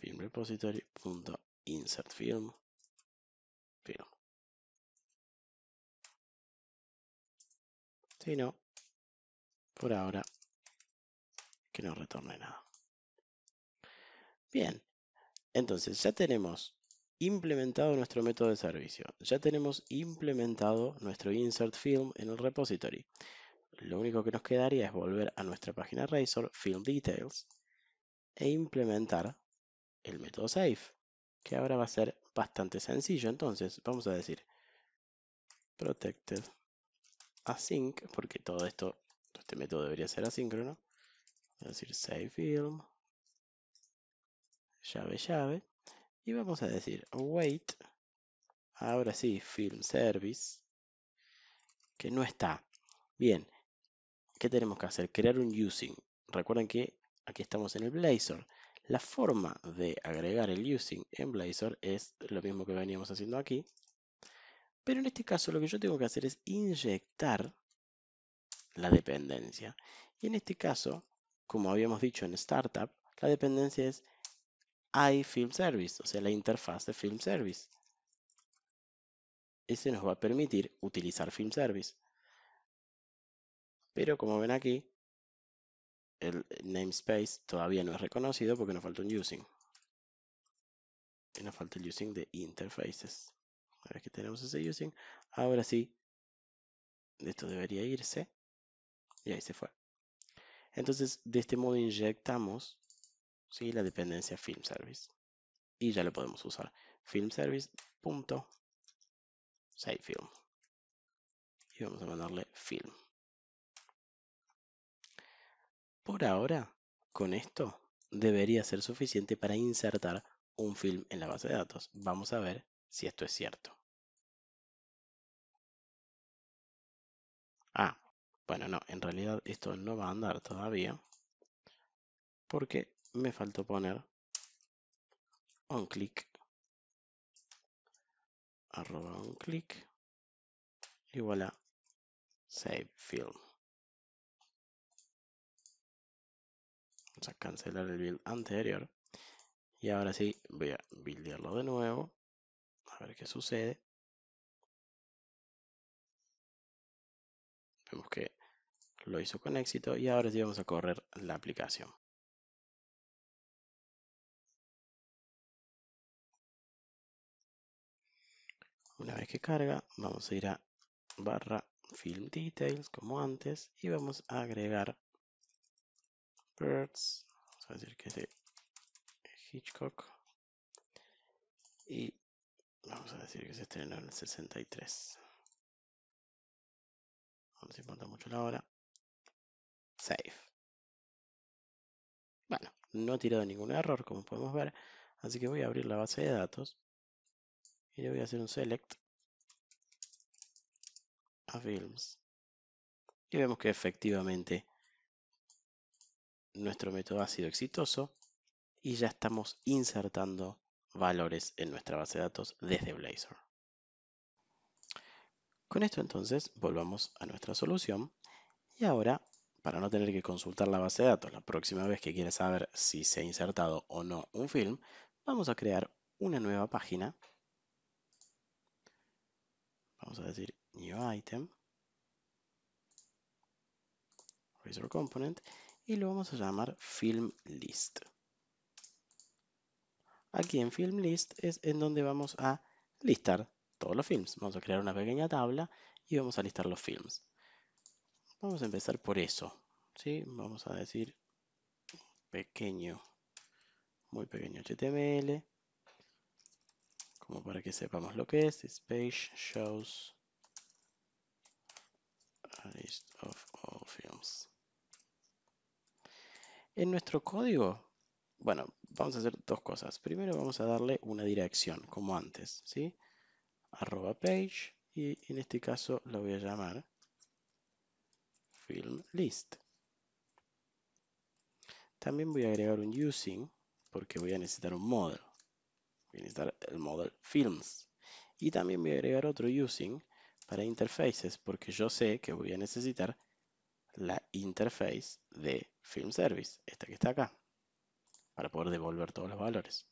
film repository punto insert film film si no por ahora que no retorne nada bien entonces ya tenemos implementado nuestro método de servicio ya tenemos implementado nuestro insert film en el repository lo único que nos quedaría es volver a nuestra página Razor, film Details, e implementar el método save, que ahora va a ser bastante sencillo. Entonces, vamos a decir protected async, porque todo esto, este método debería ser asíncrono. a decir, save film, llave, llave. Y vamos a decir wait, ahora sí, film service, que no está. Bien, ¿qué tenemos que hacer? Crear un using. Recuerden que aquí estamos en el Blazor. La forma de agregar el using en Blazor es lo mismo que veníamos haciendo aquí, pero en este caso lo que yo tengo que hacer es inyectar la dependencia. Y en este caso, como habíamos dicho en Startup, la dependencia es iFilmService, o sea, la interfaz de FilmService. Ese nos va a permitir utilizar FilmService. Pero como ven aquí, el namespace todavía no es reconocido porque nos falta un using. Y nos falta el using de interfaces. vez que tenemos ese using, ahora sí, esto debería irse. Y ahí se fue. Entonces, de este modo inyectamos ¿sí? la dependencia film service. Y ya lo podemos usar. Film service punto film. Y vamos a mandarle film. Por ahora, con esto debería ser suficiente para insertar un film en la base de datos. Vamos a ver si esto es cierto. Ah, bueno, no, en realidad esto no va a andar todavía porque me faltó poner un click. arroba un click. igual a save film. a cancelar el build anterior y ahora sí voy a buildearlo de nuevo a ver qué sucede vemos que lo hizo con éxito y ahora sí vamos a correr la aplicación una vez que carga vamos a ir a barra film details como antes y vamos a agregar Birds, vamos a decir que es de Hitchcock, y vamos a decir que se estrenó en el 63. No se importa mucho la hora. Save. Bueno, no ha tirado ningún error, como podemos ver, así que voy a abrir la base de datos y le voy a hacer un select a films. Y vemos que efectivamente nuestro método ha sido exitoso y ya estamos insertando valores en nuestra base de datos desde Blazor. Con esto entonces volvamos a nuestra solución y ahora para no tener que consultar la base de datos la próxima vez que quieras saber si se ha insertado o no un film, vamos a crear una nueva página. Vamos a decir New Item, Razor Component, y lo vamos a llamar film list. Aquí en film list es en donde vamos a listar todos los films. Vamos a crear una pequeña tabla y vamos a listar los films. Vamos a empezar por eso. ¿sí? Vamos a decir pequeño, muy pequeño HTML, como para que sepamos lo que es. page shows a list of all films. En nuestro código, bueno, vamos a hacer dos cosas. Primero vamos a darle una dirección, como antes, ¿sí? Arroba page y en este caso la voy a llamar film list. También voy a agregar un using porque voy a necesitar un model. Voy a necesitar el model films. Y también voy a agregar otro using para interfaces porque yo sé que voy a necesitar la interface de Film Service, esta que está acá, para poder devolver todos los valores.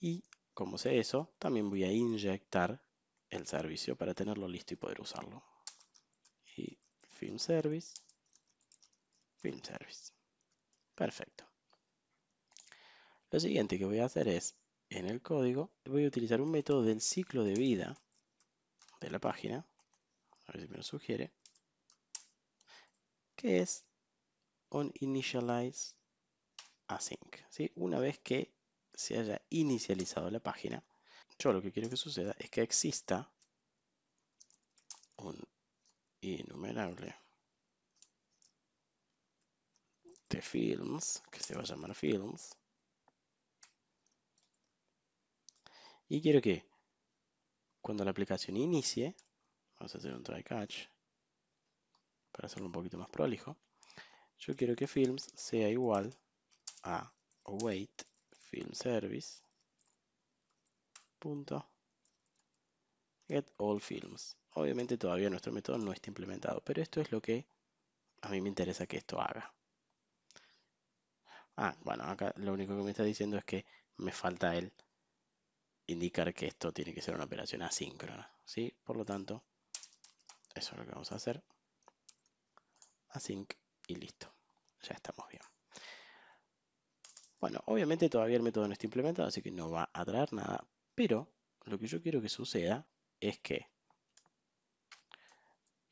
Y como sé eso, también voy a inyectar el servicio para tenerlo listo y poder usarlo. Y Film Service, Film Service. Perfecto. Lo siguiente que voy a hacer es, en el código, voy a utilizar un método del ciclo de vida de la página, a ver si me lo sugiere, que es initialize async. Una vez que se haya inicializado la página, yo lo que quiero que suceda es que exista un innumerable de films, que se va a llamar films, y quiero que cuando la aplicación inicie, vamos a hacer un try catch, para hacerlo un poquito más prolijo, yo quiero que films sea igual a await film service punto get all films. Obviamente todavía nuestro método no está implementado, pero esto es lo que a mí me interesa que esto haga. Ah, bueno, acá lo único que me está diciendo es que me falta el indicar que esto tiene que ser una operación asíncrona, ¿sí? Por lo tanto, eso es lo que vamos a hacer async y listo. Ya estamos bien. Bueno, obviamente todavía el método no está implementado, así que no va a traer nada. Pero lo que yo quiero que suceda es que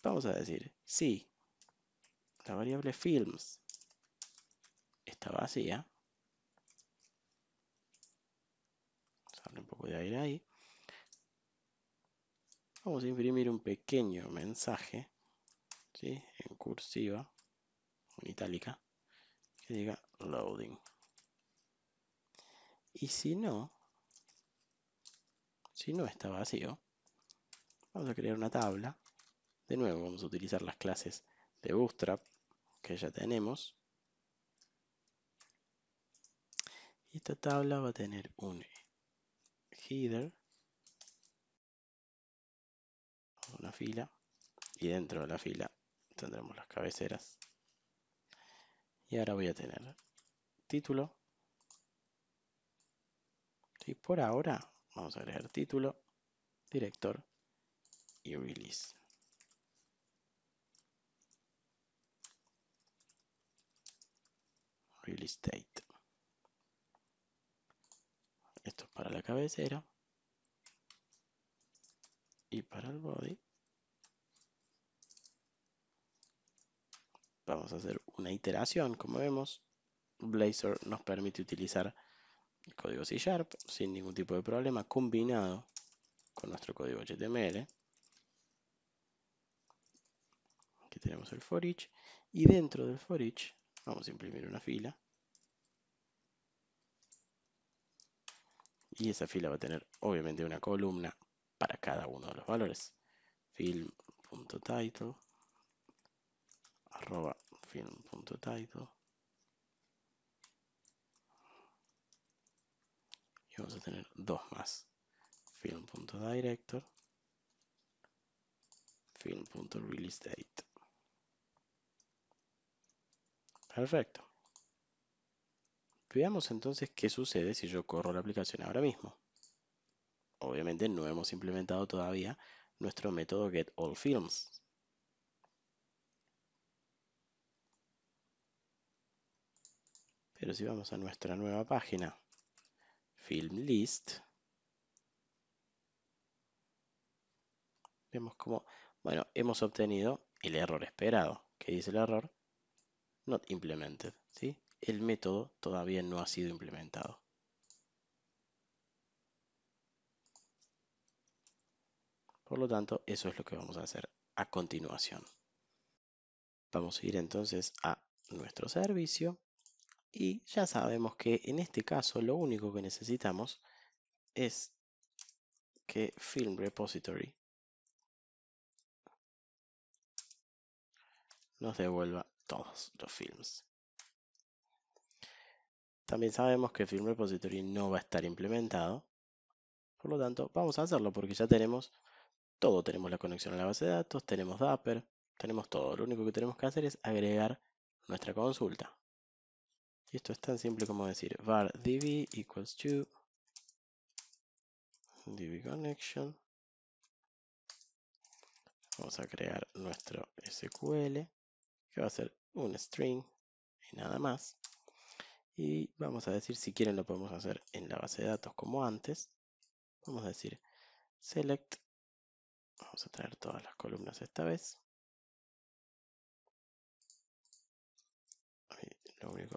vamos a decir si la variable films está vacía. un poco de aire ahí. Vamos a imprimir un pequeño mensaje en cursiva en itálica que diga loading y si no si no está vacío vamos a crear una tabla de nuevo vamos a utilizar las clases de bootstrap que ya tenemos y esta tabla va a tener un header una fila y dentro de la fila tendremos las cabeceras. Y ahora voy a tener título. Y por ahora vamos a agregar título, director y release. Release date. Esto es para la cabecera. Y para el body vamos a hacer una iteración, como vemos. Blazor nos permite utilizar el código C Sharp sin ningún tipo de problema, combinado con nuestro código HTML. Aquí tenemos el forEach, Y dentro del forEach vamos a imprimir una fila. Y esa fila va a tener, obviamente, una columna para cada uno de los valores. Film.title arroba film.title y vamos a tener dos más film.director film.releaseDate perfecto veamos entonces qué sucede si yo corro la aplicación ahora mismo obviamente no hemos implementado todavía nuestro método getAllFilms Pero si vamos a nuestra nueva página, Film List, vemos como, bueno, hemos obtenido el error esperado. ¿Qué dice el error? Not implemented, ¿sí? El método todavía no ha sido implementado. Por lo tanto, eso es lo que vamos a hacer a continuación. Vamos a ir entonces a nuestro servicio y ya sabemos que en este caso lo único que necesitamos es que Film Repository nos devuelva todos los films. También sabemos que Film Repository no va a estar implementado. Por lo tanto, vamos a hacerlo porque ya tenemos todo. Tenemos la conexión a la base de datos, tenemos Dapper, tenemos todo. Lo único que tenemos que hacer es agregar nuestra consulta. Y esto es tan simple como decir var db equals to db connection. Vamos a crear nuestro SQL, que va a ser un string y nada más. Y vamos a decir, si quieren lo podemos hacer en la base de datos como antes. Vamos a decir select, vamos a traer todas las columnas esta vez.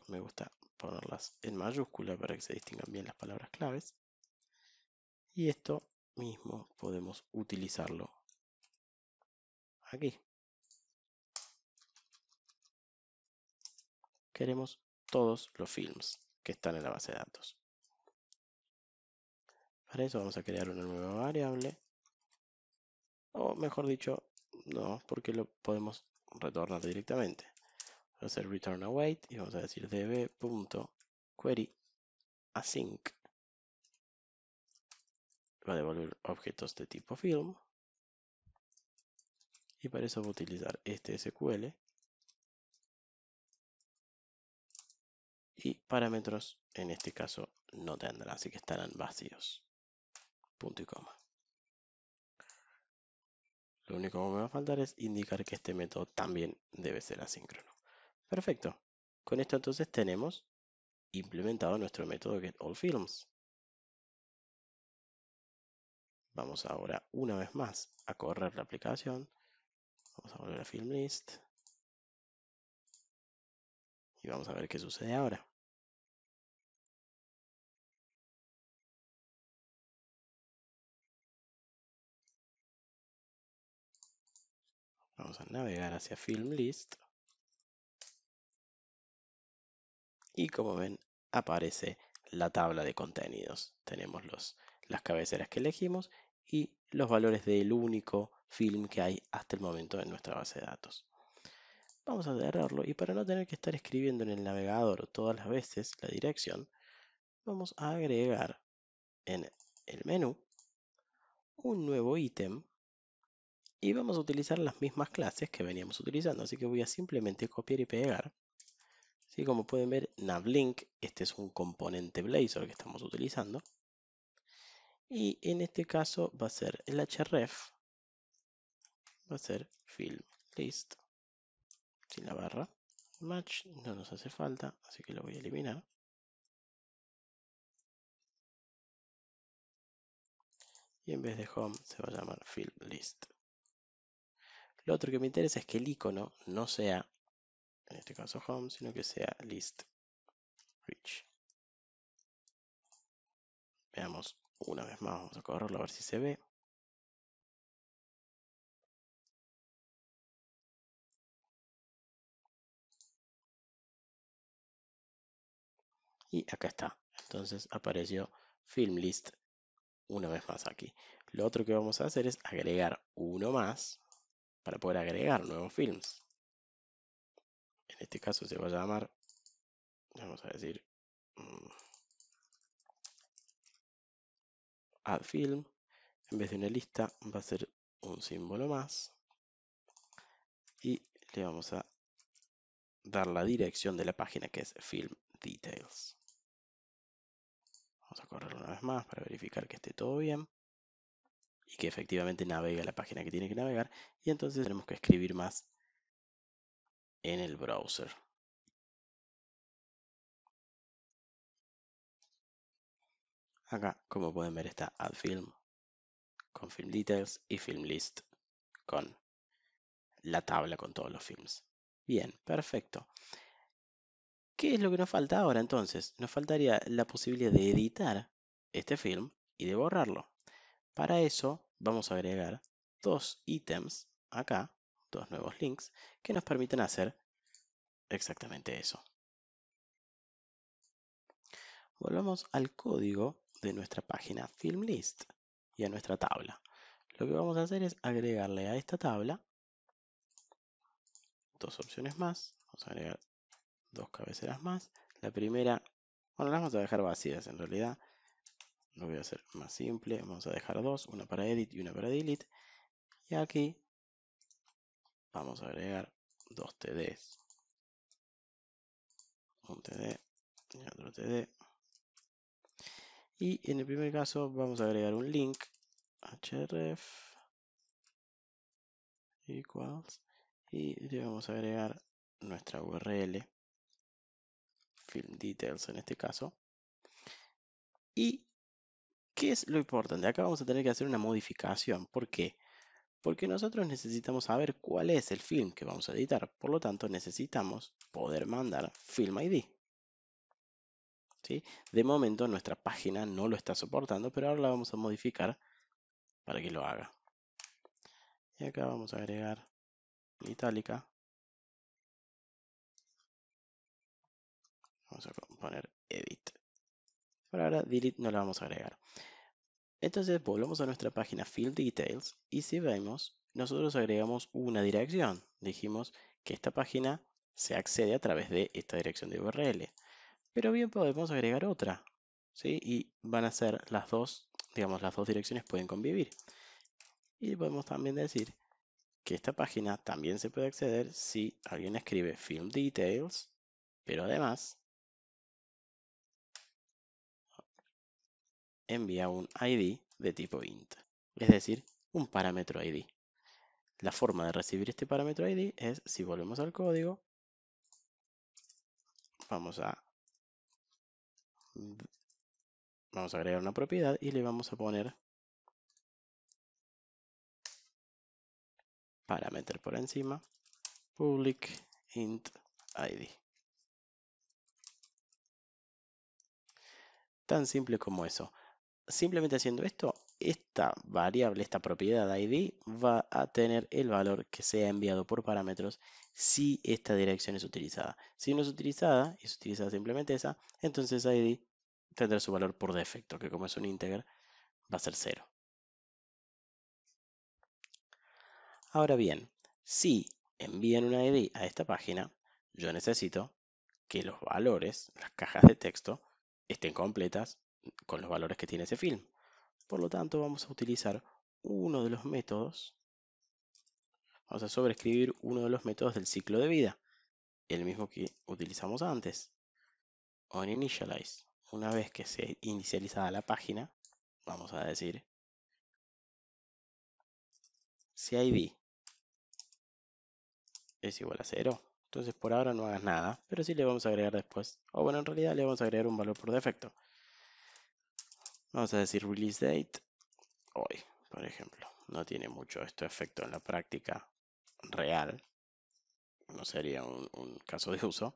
me gusta ponerlas en mayúscula para que se distingan bien las palabras claves. Y esto mismo podemos utilizarlo aquí. Queremos todos los films que están en la base de datos. Para eso vamos a crear una nueva variable. O mejor dicho, no, porque lo podemos retornar directamente a hacer return await y vamos a decir db.query async. Va a devolver objetos de tipo film. Y para eso voy a utilizar este SQL. Y parámetros en este caso no tendrán así que estarán vacíos. Punto y coma. Lo único que me va a faltar es indicar que este método también debe ser asíncrono. Perfecto. Con esto entonces tenemos implementado nuestro método getAllFilms. Vamos ahora una vez más a correr la aplicación. Vamos a volver a FilmList. Y vamos a ver qué sucede ahora. Vamos a navegar hacia FilmList. y como ven aparece la tabla de contenidos. Tenemos los, las cabeceras que elegimos y los valores del único film que hay hasta el momento en nuestra base de datos. Vamos a cerrarlo y para no tener que estar escribiendo en el navegador todas las veces la dirección, vamos a agregar en el menú un nuevo ítem y vamos a utilizar las mismas clases que veníamos utilizando, así que voy a simplemente copiar y pegar ¿Sí? Como pueden ver, navlink, este es un componente Blazor que estamos utilizando. Y en este caso va a ser el href, va a ser film list, sin la barra, match, no nos hace falta, así que lo voy a eliminar. y en vez de home se va a llamar FilmList. list. Lo otro que me interesa es que el icono no sea en este caso home, sino que sea list rich. Veamos una vez más, vamos a correrlo a ver si se ve. Y acá está. Entonces apareció film list una vez más aquí. Lo otro que vamos a hacer es agregar uno más para poder agregar nuevos films. Este caso se va a llamar, vamos a decir, mm, add film. En vez de una lista va a ser un símbolo más. Y le vamos a dar la dirección de la página que es film details. Vamos a correr una vez más para verificar que esté todo bien y que efectivamente navega la página que tiene que navegar y entonces tenemos que escribir más en el browser acá como pueden ver está add film con film details y film list con la tabla con todos los films bien perfecto ¿Qué es lo que nos falta ahora entonces? Nos faltaría la posibilidad de editar este film y de borrarlo. Para eso vamos a agregar dos ítems acá dos nuevos links que nos permiten hacer exactamente eso. Volvamos al código de nuestra página FilmList y a nuestra tabla. Lo que vamos a hacer es agregarle a esta tabla dos opciones más. Vamos a agregar dos cabeceras más. La primera, bueno, las vamos a dejar vacías en realidad. Lo voy a hacer más simple. Vamos a dejar dos, una para edit y una para delete. Y aquí vamos a agregar dos TDs. Un TD y otro TD. Y en el primer caso vamos a agregar un link href equals y le vamos a agregar nuestra URL film details en este caso. ¿Y qué es lo importante? Acá vamos a tener que hacer una modificación. ¿Por qué? porque nosotros necesitamos saber cuál es el film que vamos a editar, por lo tanto necesitamos poder mandar Film ID. ¿Sí? De momento nuestra página no lo está soportando, pero ahora la vamos a modificar para que lo haga. Y acá vamos a agregar itálica. Vamos a poner edit. Por ahora delete no la vamos a agregar. Entonces volvemos a nuestra página Field Details y si vemos, nosotros agregamos una dirección. Dijimos que esta página se accede a través de esta dirección de URL. Pero bien podemos agregar otra. Y van a ser las dos, digamos, las dos direcciones pueden convivir. Y podemos también decir que esta página también se puede acceder si alguien escribe Field Details, pero además envía un ID de tipo int, es decir, un parámetro ID. La forma de recibir este parámetro ID es, si volvemos al código, vamos a, vamos a agregar una propiedad y le vamos a poner parámetro por encima, public int ID. Tan simple como eso simplemente haciendo esto, esta variable, esta propiedad id va a tener el valor que sea enviado por parámetros si esta dirección es utilizada. Si no es utilizada, es utilizada simplemente esa, entonces id tendrá su valor por defecto, que como es un integer va a ser 0. Ahora bien, si envían una id a esta página, yo necesito que los valores, las cajas de texto, estén completas con los valores que tiene ese film. Por lo tanto, vamos a utilizar uno de los métodos, vamos a sobreescribir uno de los métodos del ciclo de vida, el mismo que utilizamos antes, onInitialize. Una vez que se inicializa la página, vamos a decir CID es igual a 0. Entonces por ahora no hagas nada, pero sí le vamos a agregar después. O bueno, en realidad le vamos a agregar un valor por defecto. Vamos a decir release date hoy, por ejemplo. No tiene mucho esto efecto en la práctica real. No sería un, caso de uso.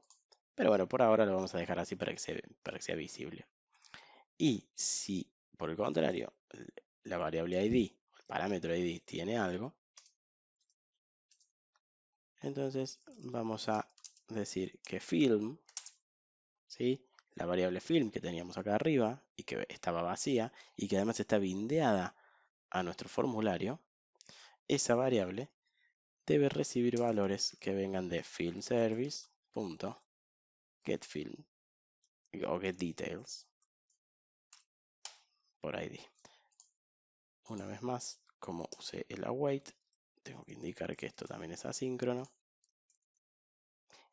Pero bueno, por ahora lo vamos a dejar así para que, para que sea visible. Y si, por el contrario, la variable id, el parámetro id, tiene algo, entonces vamos a decir que film, ¿sí? la variable film que teníamos acá arriba y que estaba vacía y que además está bindeada a nuestro formulario, esa variable debe recibir valores que vengan de filmService.getFilm, o getDetails por ID. Una vez más, como usé el await, tengo que indicar que esto también es asíncrono.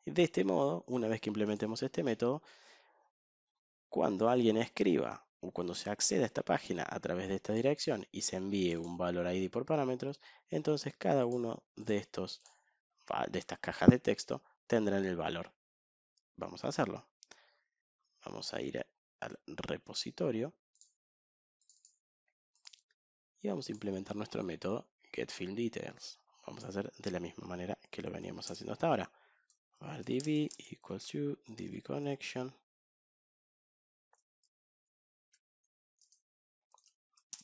De este modo, una vez que implementemos este método, cuando alguien escriba o cuando se acceda a esta página a través de esta dirección y se envíe un valor ID por parámetros, entonces cada uno de, estos, de estas cajas de texto tendrán el valor. Vamos a hacerlo. Vamos a ir al repositorio y vamos a implementar nuestro método getFieldDetails. Vamos a hacer de la misma manera que lo veníamos haciendo hasta ahora. Var db equals to dbConnection.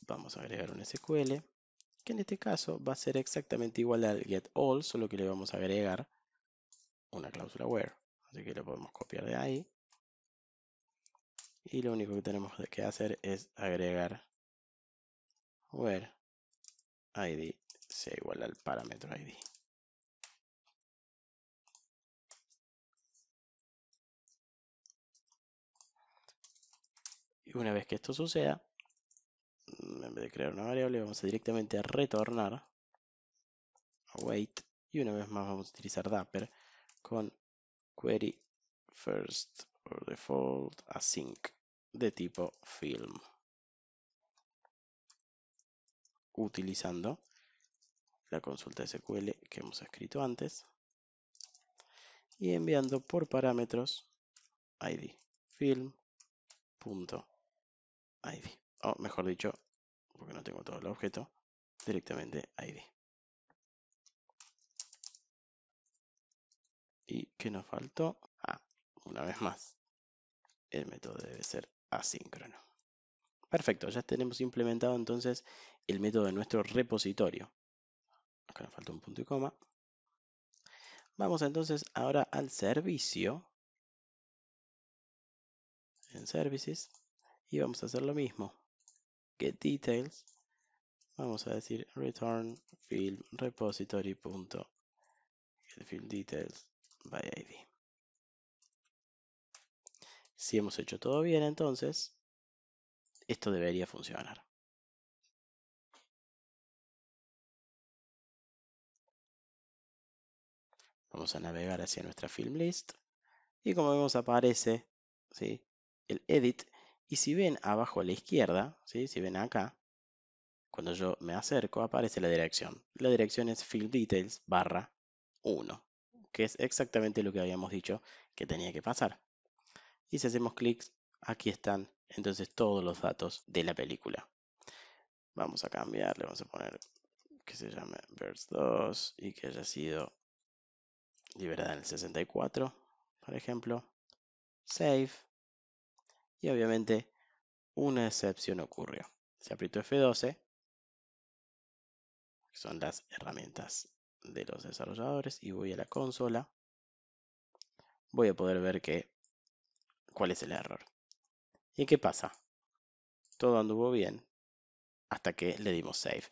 vamos a agregar un SQL, que en este caso va a ser exactamente igual al getAll, solo que le vamos a agregar una cláusula where. Así que lo podemos copiar de ahí. Y lo único que tenemos que hacer es agregar where id sea igual al parámetro id. Y una vez que esto suceda, en vez de crear una variable vamos directamente a retornar a wait y una vez más vamos a utilizar Dapper con query first or default async de tipo film utilizando la consulta SQL que hemos escrito antes y enviando por parámetros id film.id o mejor dicho, porque no tengo todo el objeto, directamente ID. ¿Y qué nos faltó? Ah, una vez más, el método debe ser asíncrono. Perfecto, ya tenemos implementado entonces el método de nuestro repositorio. Acá nos falta un punto y coma. Vamos entonces ahora al servicio. En services. Y vamos a hacer lo mismo get details, vamos a decir return field repository punto details by id. Si hemos hecho todo bien, entonces esto debería funcionar. Vamos a navegar hacia nuestra film list y como vemos aparece ¿sí? el edit y si ven abajo a la izquierda, si ven acá, cuando yo me acerco aparece la dirección. La dirección es field details barra 1, que es exactamente lo que habíamos dicho que tenía que pasar. Y si hacemos clic, aquí están entonces todos los datos de la película. Vamos a cambiar, le vamos a poner que se llame Verse 2 y que haya sido liberada en el 64, por ejemplo. Save y obviamente una excepción ocurrió. Se aprieto F12, son las herramientas de los desarrolladores, y voy a la consola, voy a poder ver que, cuál es el error. ¿Y qué pasa? Todo anduvo bien hasta que le dimos save.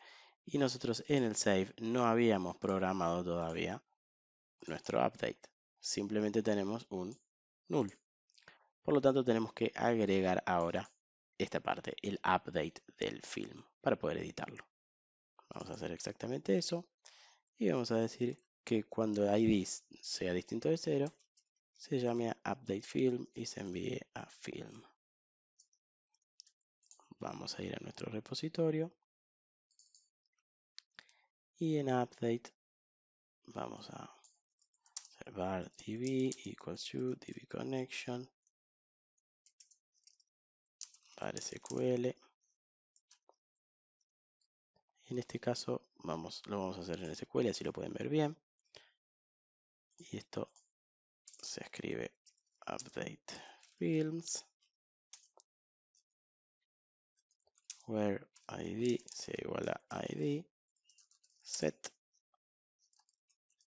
Y nosotros en el save no habíamos programado todavía nuestro update. Simplemente tenemos un null. Por lo tanto, tenemos que agregar ahora esta parte, el update del film, para poder editarlo. Vamos a hacer exactamente eso. Y vamos a decir que cuando ID sea distinto de cero, se llame a update film y se envíe a film. Vamos a ir a nuestro repositorio. Y en update vamos a observar db equals to db connection SQL. En este caso vamos, lo vamos a hacer en SQL, así lo pueden ver bien. Y esto se escribe update films where id sea igual a id set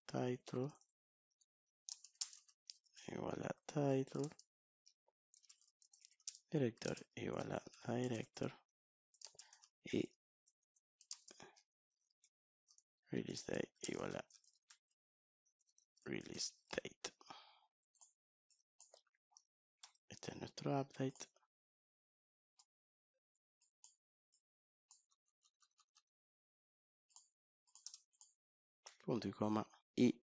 title igual a title director igual a director y release date igual a release date. Este es nuestro update. punto y coma y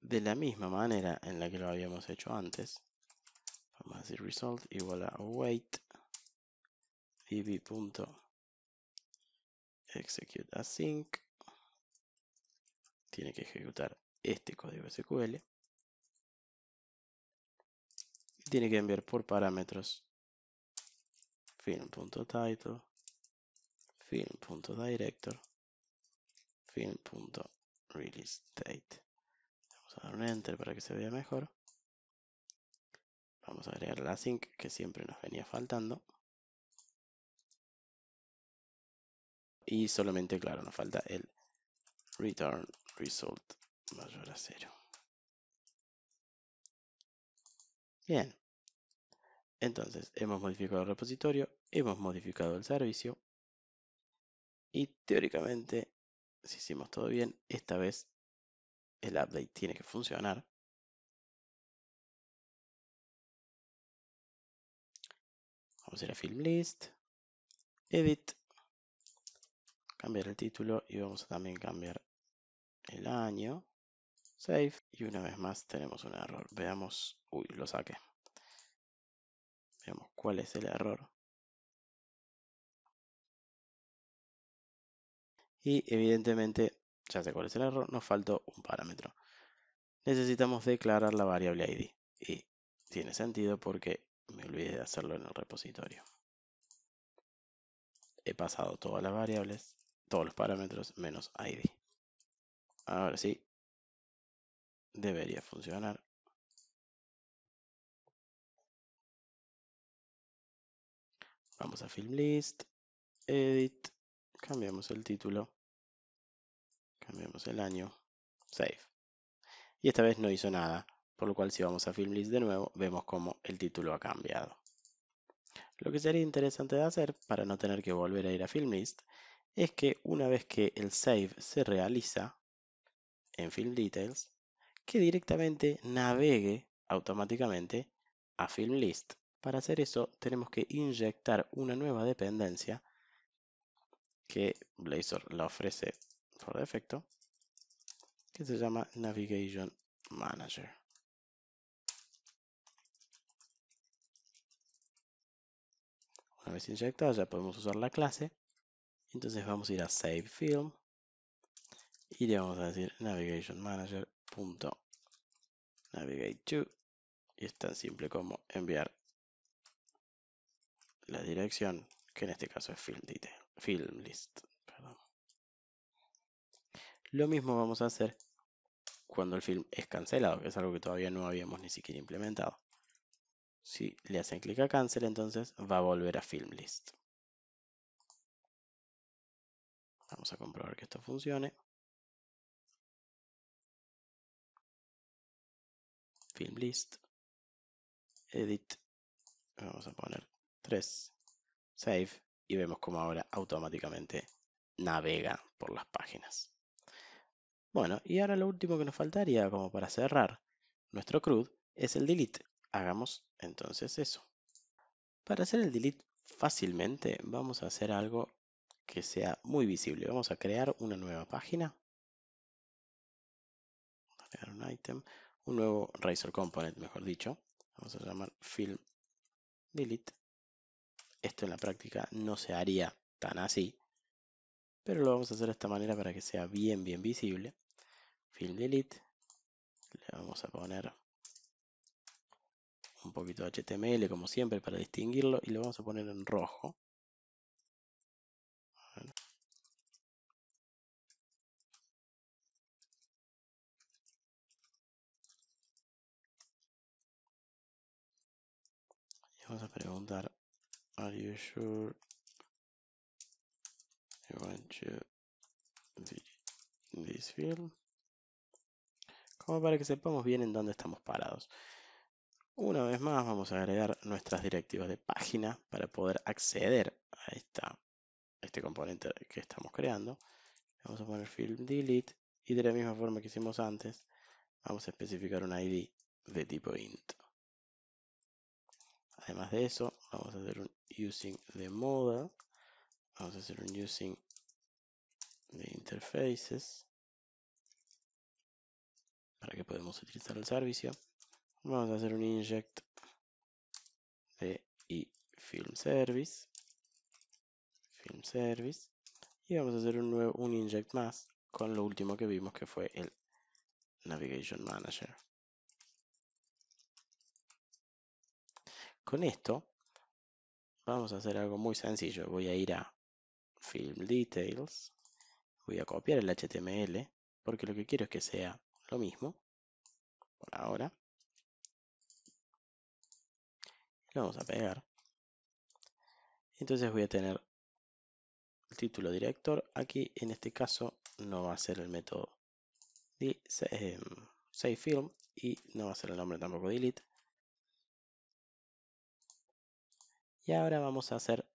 de la misma manera en la que lo habíamos hecho antes vamos a decir result igual a wait execute async tiene que ejecutar este código SQL tiene que enviar por parámetros film.title film.director release vamos a dar un enter para que se vea mejor Vamos a agregar la sync que siempre nos venía faltando. Y solamente, claro, nos falta el return result mayor a cero. Bien. Entonces, hemos modificado el repositorio, hemos modificado el servicio y teóricamente, si hicimos todo bien, esta vez el update tiene que funcionar. Vamos a ir a Film List, Edit, cambiar el título y vamos a también cambiar el año. Save. Y una vez más tenemos un error. Veamos. Uy, lo saqué. Veamos cuál es el error. Y evidentemente, ya sé cuál es el error, nos faltó un parámetro. Necesitamos declarar la variable ID. Y tiene sentido porque me olvidé de hacerlo en el repositorio. He pasado todas las variables, todos los parámetros menos ID. Ahora sí, debería funcionar. Vamos a film list, edit, cambiamos el título, cambiamos el año, save. Y esta vez no hizo nada. Por lo cual si vamos a FilmList de nuevo, vemos como el título ha cambiado. Lo que sería interesante de hacer, para no tener que volver a ir a FilmList, es que una vez que el save se realiza en Film Details, que directamente navegue automáticamente a FilmList. Para hacer eso tenemos que inyectar una nueva dependencia que Blazor la ofrece por defecto, que se llama Navigation Manager. Una vez inyectado ya podemos usar la clase. Entonces vamos a ir a Save Film y le vamos a decir Navigation Manager. Navigate to y es tan simple como enviar la dirección que en este caso es film, film list. Lo mismo vamos a hacer cuando el film es cancelado, que es algo que todavía no habíamos ni siquiera implementado. Si le hacen clic a cancel, entonces va a volver a film list. Vamos a comprobar que esto funcione. Film list. Edit. Vamos a poner 3. Save. Y vemos cómo ahora automáticamente navega por las páginas. Bueno, y ahora lo último que nos faltaría como para cerrar nuestro CRUD es el delete. Hagamos entonces eso. Para hacer el delete fácilmente vamos a hacer algo que sea muy visible. Vamos a crear una nueva página. Crear un item, un nuevo Razor Component, mejor dicho. Vamos a llamar Film Delete. Esto en la práctica no se haría tan así, pero lo vamos a hacer de esta manera para que sea bien, bien visible. Film Delete. Le vamos a poner un poquito de HTML como siempre para distinguirlo y lo vamos a poner en rojo. Y vamos a preguntar, ¿Are you sure you want to this field? Como para que sepamos bien en dónde estamos parados. Una vez más vamos a agregar nuestras directivas de página para poder acceder a, este componente que estamos creando. Vamos a poner film delete y de la misma forma que hicimos antes vamos a especificar un ID de tipo int. Además de eso vamos a hacer un using de moda vamos a hacer un using de interfaces para que podamos utilizar el servicio Vamos a hacer un inject de iFilmService. FilmService. y vamos a hacer un nuevo un inject más con lo último que vimos que fue el NavigationManager. Con esto vamos a hacer algo muy sencillo. Voy a ir a FilmDetails. Voy a copiar el HTML porque lo que quiero es que sea lo mismo por ahora. vamos a pegar. Entonces voy a tener el título director. Aquí en este caso no va a ser el método em, saveFilm film y no va a ser el nombre tampoco delete. Y ahora vamos a hacer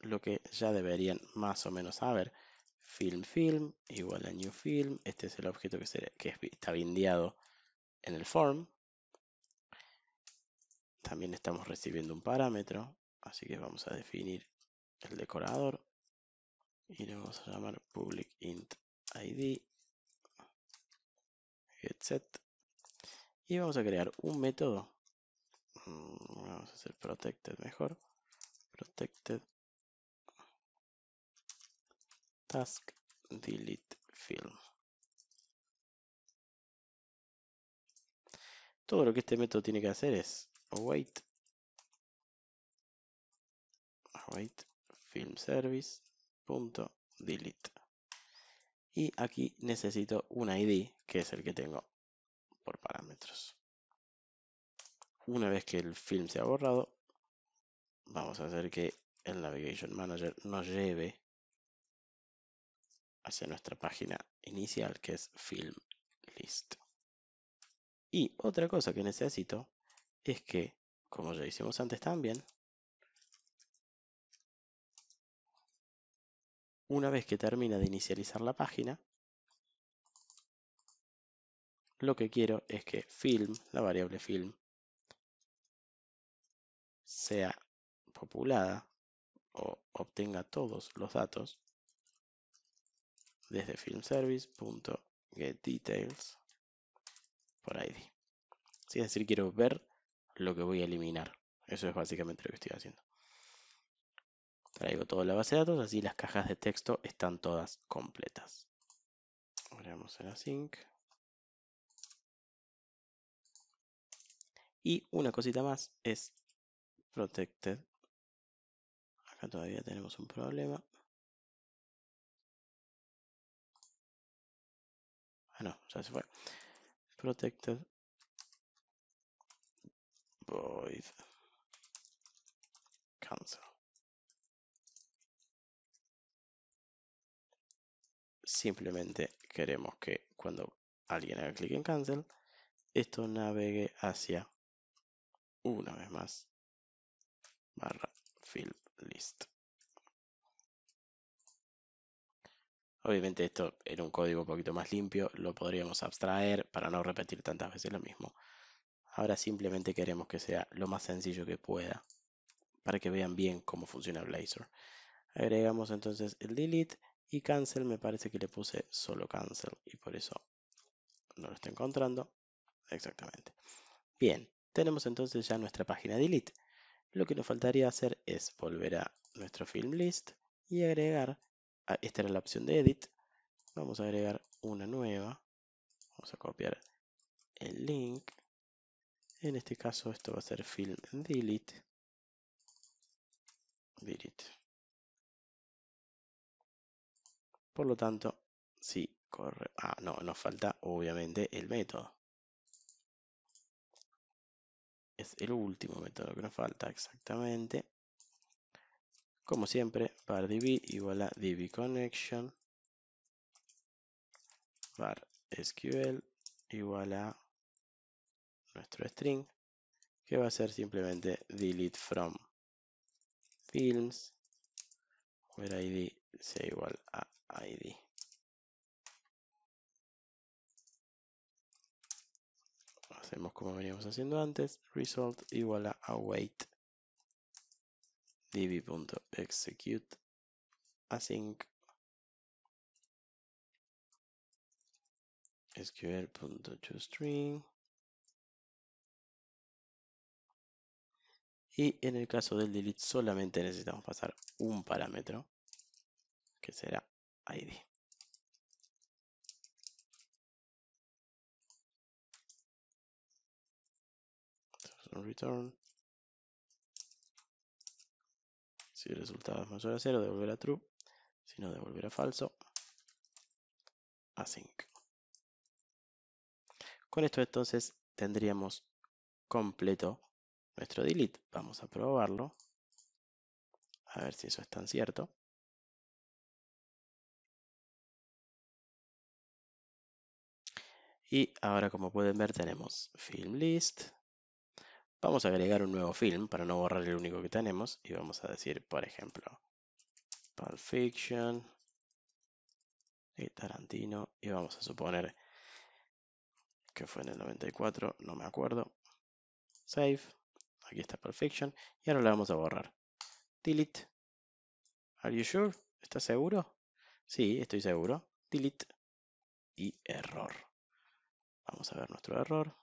lo que ya deberían más o menos saber. Film film igual a new film. Este es el objeto que, está bindeado en el form. También estamos recibiendo un parámetro, así que vamos a definir el decorador y le vamos a llamar public int id getset y vamos a crear un método mm, vamos a hacer protected mejor protected task delete film todo lo que este método tiene que hacer es Await. Oh, Await oh, film service punto delete y aquí necesito un id que es el que tengo por parámetros una vez que el film se ha borrado vamos a hacer que el navigation manager nos lleve hacia nuestra página inicial que es film list y otra cosa que necesito es que, como ya hicimos antes también, una vez que termina de inicializar la página, lo que quiero es que film, la variable film, sea populada o obtenga todos los datos desde filmservice.getDetails por ID. Es decir, quiero ver lo que voy a eliminar. Eso es básicamente lo que estoy haciendo. Traigo toda la base de datos, así las cajas de texto están todas completas. Ahora vamos a la Y una cosita más es protected. Acá todavía tenemos un problema. Ah, no, ya se fue. Protected void cancel. Simplemente queremos que cuando alguien haga clic en cancel, esto navegue hacia, una vez más, barra Field list. Obviamente esto en un código un poquito más limpio lo podríamos abstraer para no repetir tantas veces lo mismo. Ahora simplemente queremos que sea lo más sencillo que pueda para que vean bien cómo funciona Blazor. Agregamos entonces el delete y cancel me parece que le puse solo cancel y por eso no lo está encontrando exactamente. Bien, tenemos entonces ya nuestra página delete. Lo que nos faltaría hacer es volver a nuestro film list y agregar, ah, esta era la opción de edit, vamos a agregar una nueva, vamos a copiar el link en este caso esto va a ser film delete. Delete. Por lo tanto, Si corre. Ah, no, nos falta obviamente el método. Es el último método que nos falta exactamente. Como siempre, var db igual a db connection var sql igual a nuestro string, que va a ser simplemente delete from films, where id sea igual a id. Hacemos como veníamos haciendo antes, result igual a await db.execute async sql.toString Y en el caso del delete solamente necesitamos pasar un parámetro, que será id. return. Si el resultado es mayor a 0, devolverá true. Si no, devolverá falso. Async. Con esto entonces tendríamos completo nuestro delete. Vamos a probarlo. A ver si eso es tan cierto. Y ahora como pueden ver tenemos film list. Vamos a agregar un nuevo film para no borrar el único que tenemos. Y vamos a decir, por ejemplo, Pulp Fiction y Tarantino. Y vamos a suponer que fue en el 94, no me acuerdo. Save. Aquí está Perfection. Y ahora la vamos a borrar. Delete. Are you sure? ¿Estás seguro? Sí, estoy seguro. Delete. Y error. Vamos a ver nuestro error.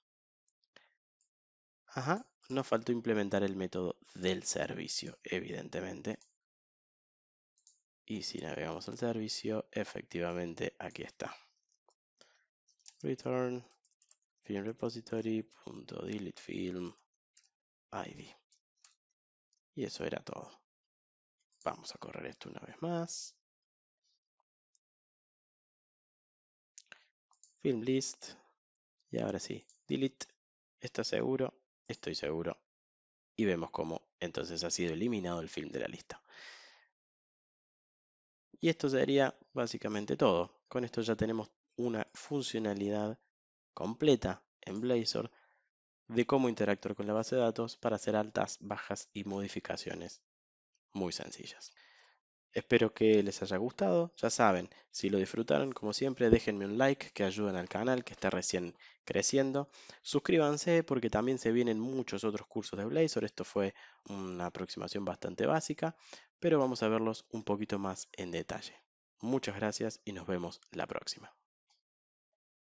Ajá, nos faltó implementar el método del servicio, evidentemente. Y si navegamos al servicio, efectivamente aquí está. Return film ID. Y eso era todo. Vamos a correr esto una vez más. Film list. Y ahora sí, delete. ¿Está seguro? Estoy seguro. Y vemos cómo entonces ha sido eliminado el film de la lista. Y esto sería básicamente todo. Con esto ya tenemos una funcionalidad completa en Blazor de cómo interactuar con la base de datos para hacer altas, bajas y modificaciones muy sencillas. Espero que les haya gustado, ya saben, si lo disfrutaron, como siempre, déjenme un like que ayuden al canal que está recién creciendo. Suscríbanse porque también se vienen muchos otros cursos de Blazor, esto fue una aproximación bastante básica, pero vamos a verlos un poquito más en detalle. Muchas gracias y nos vemos la próxima.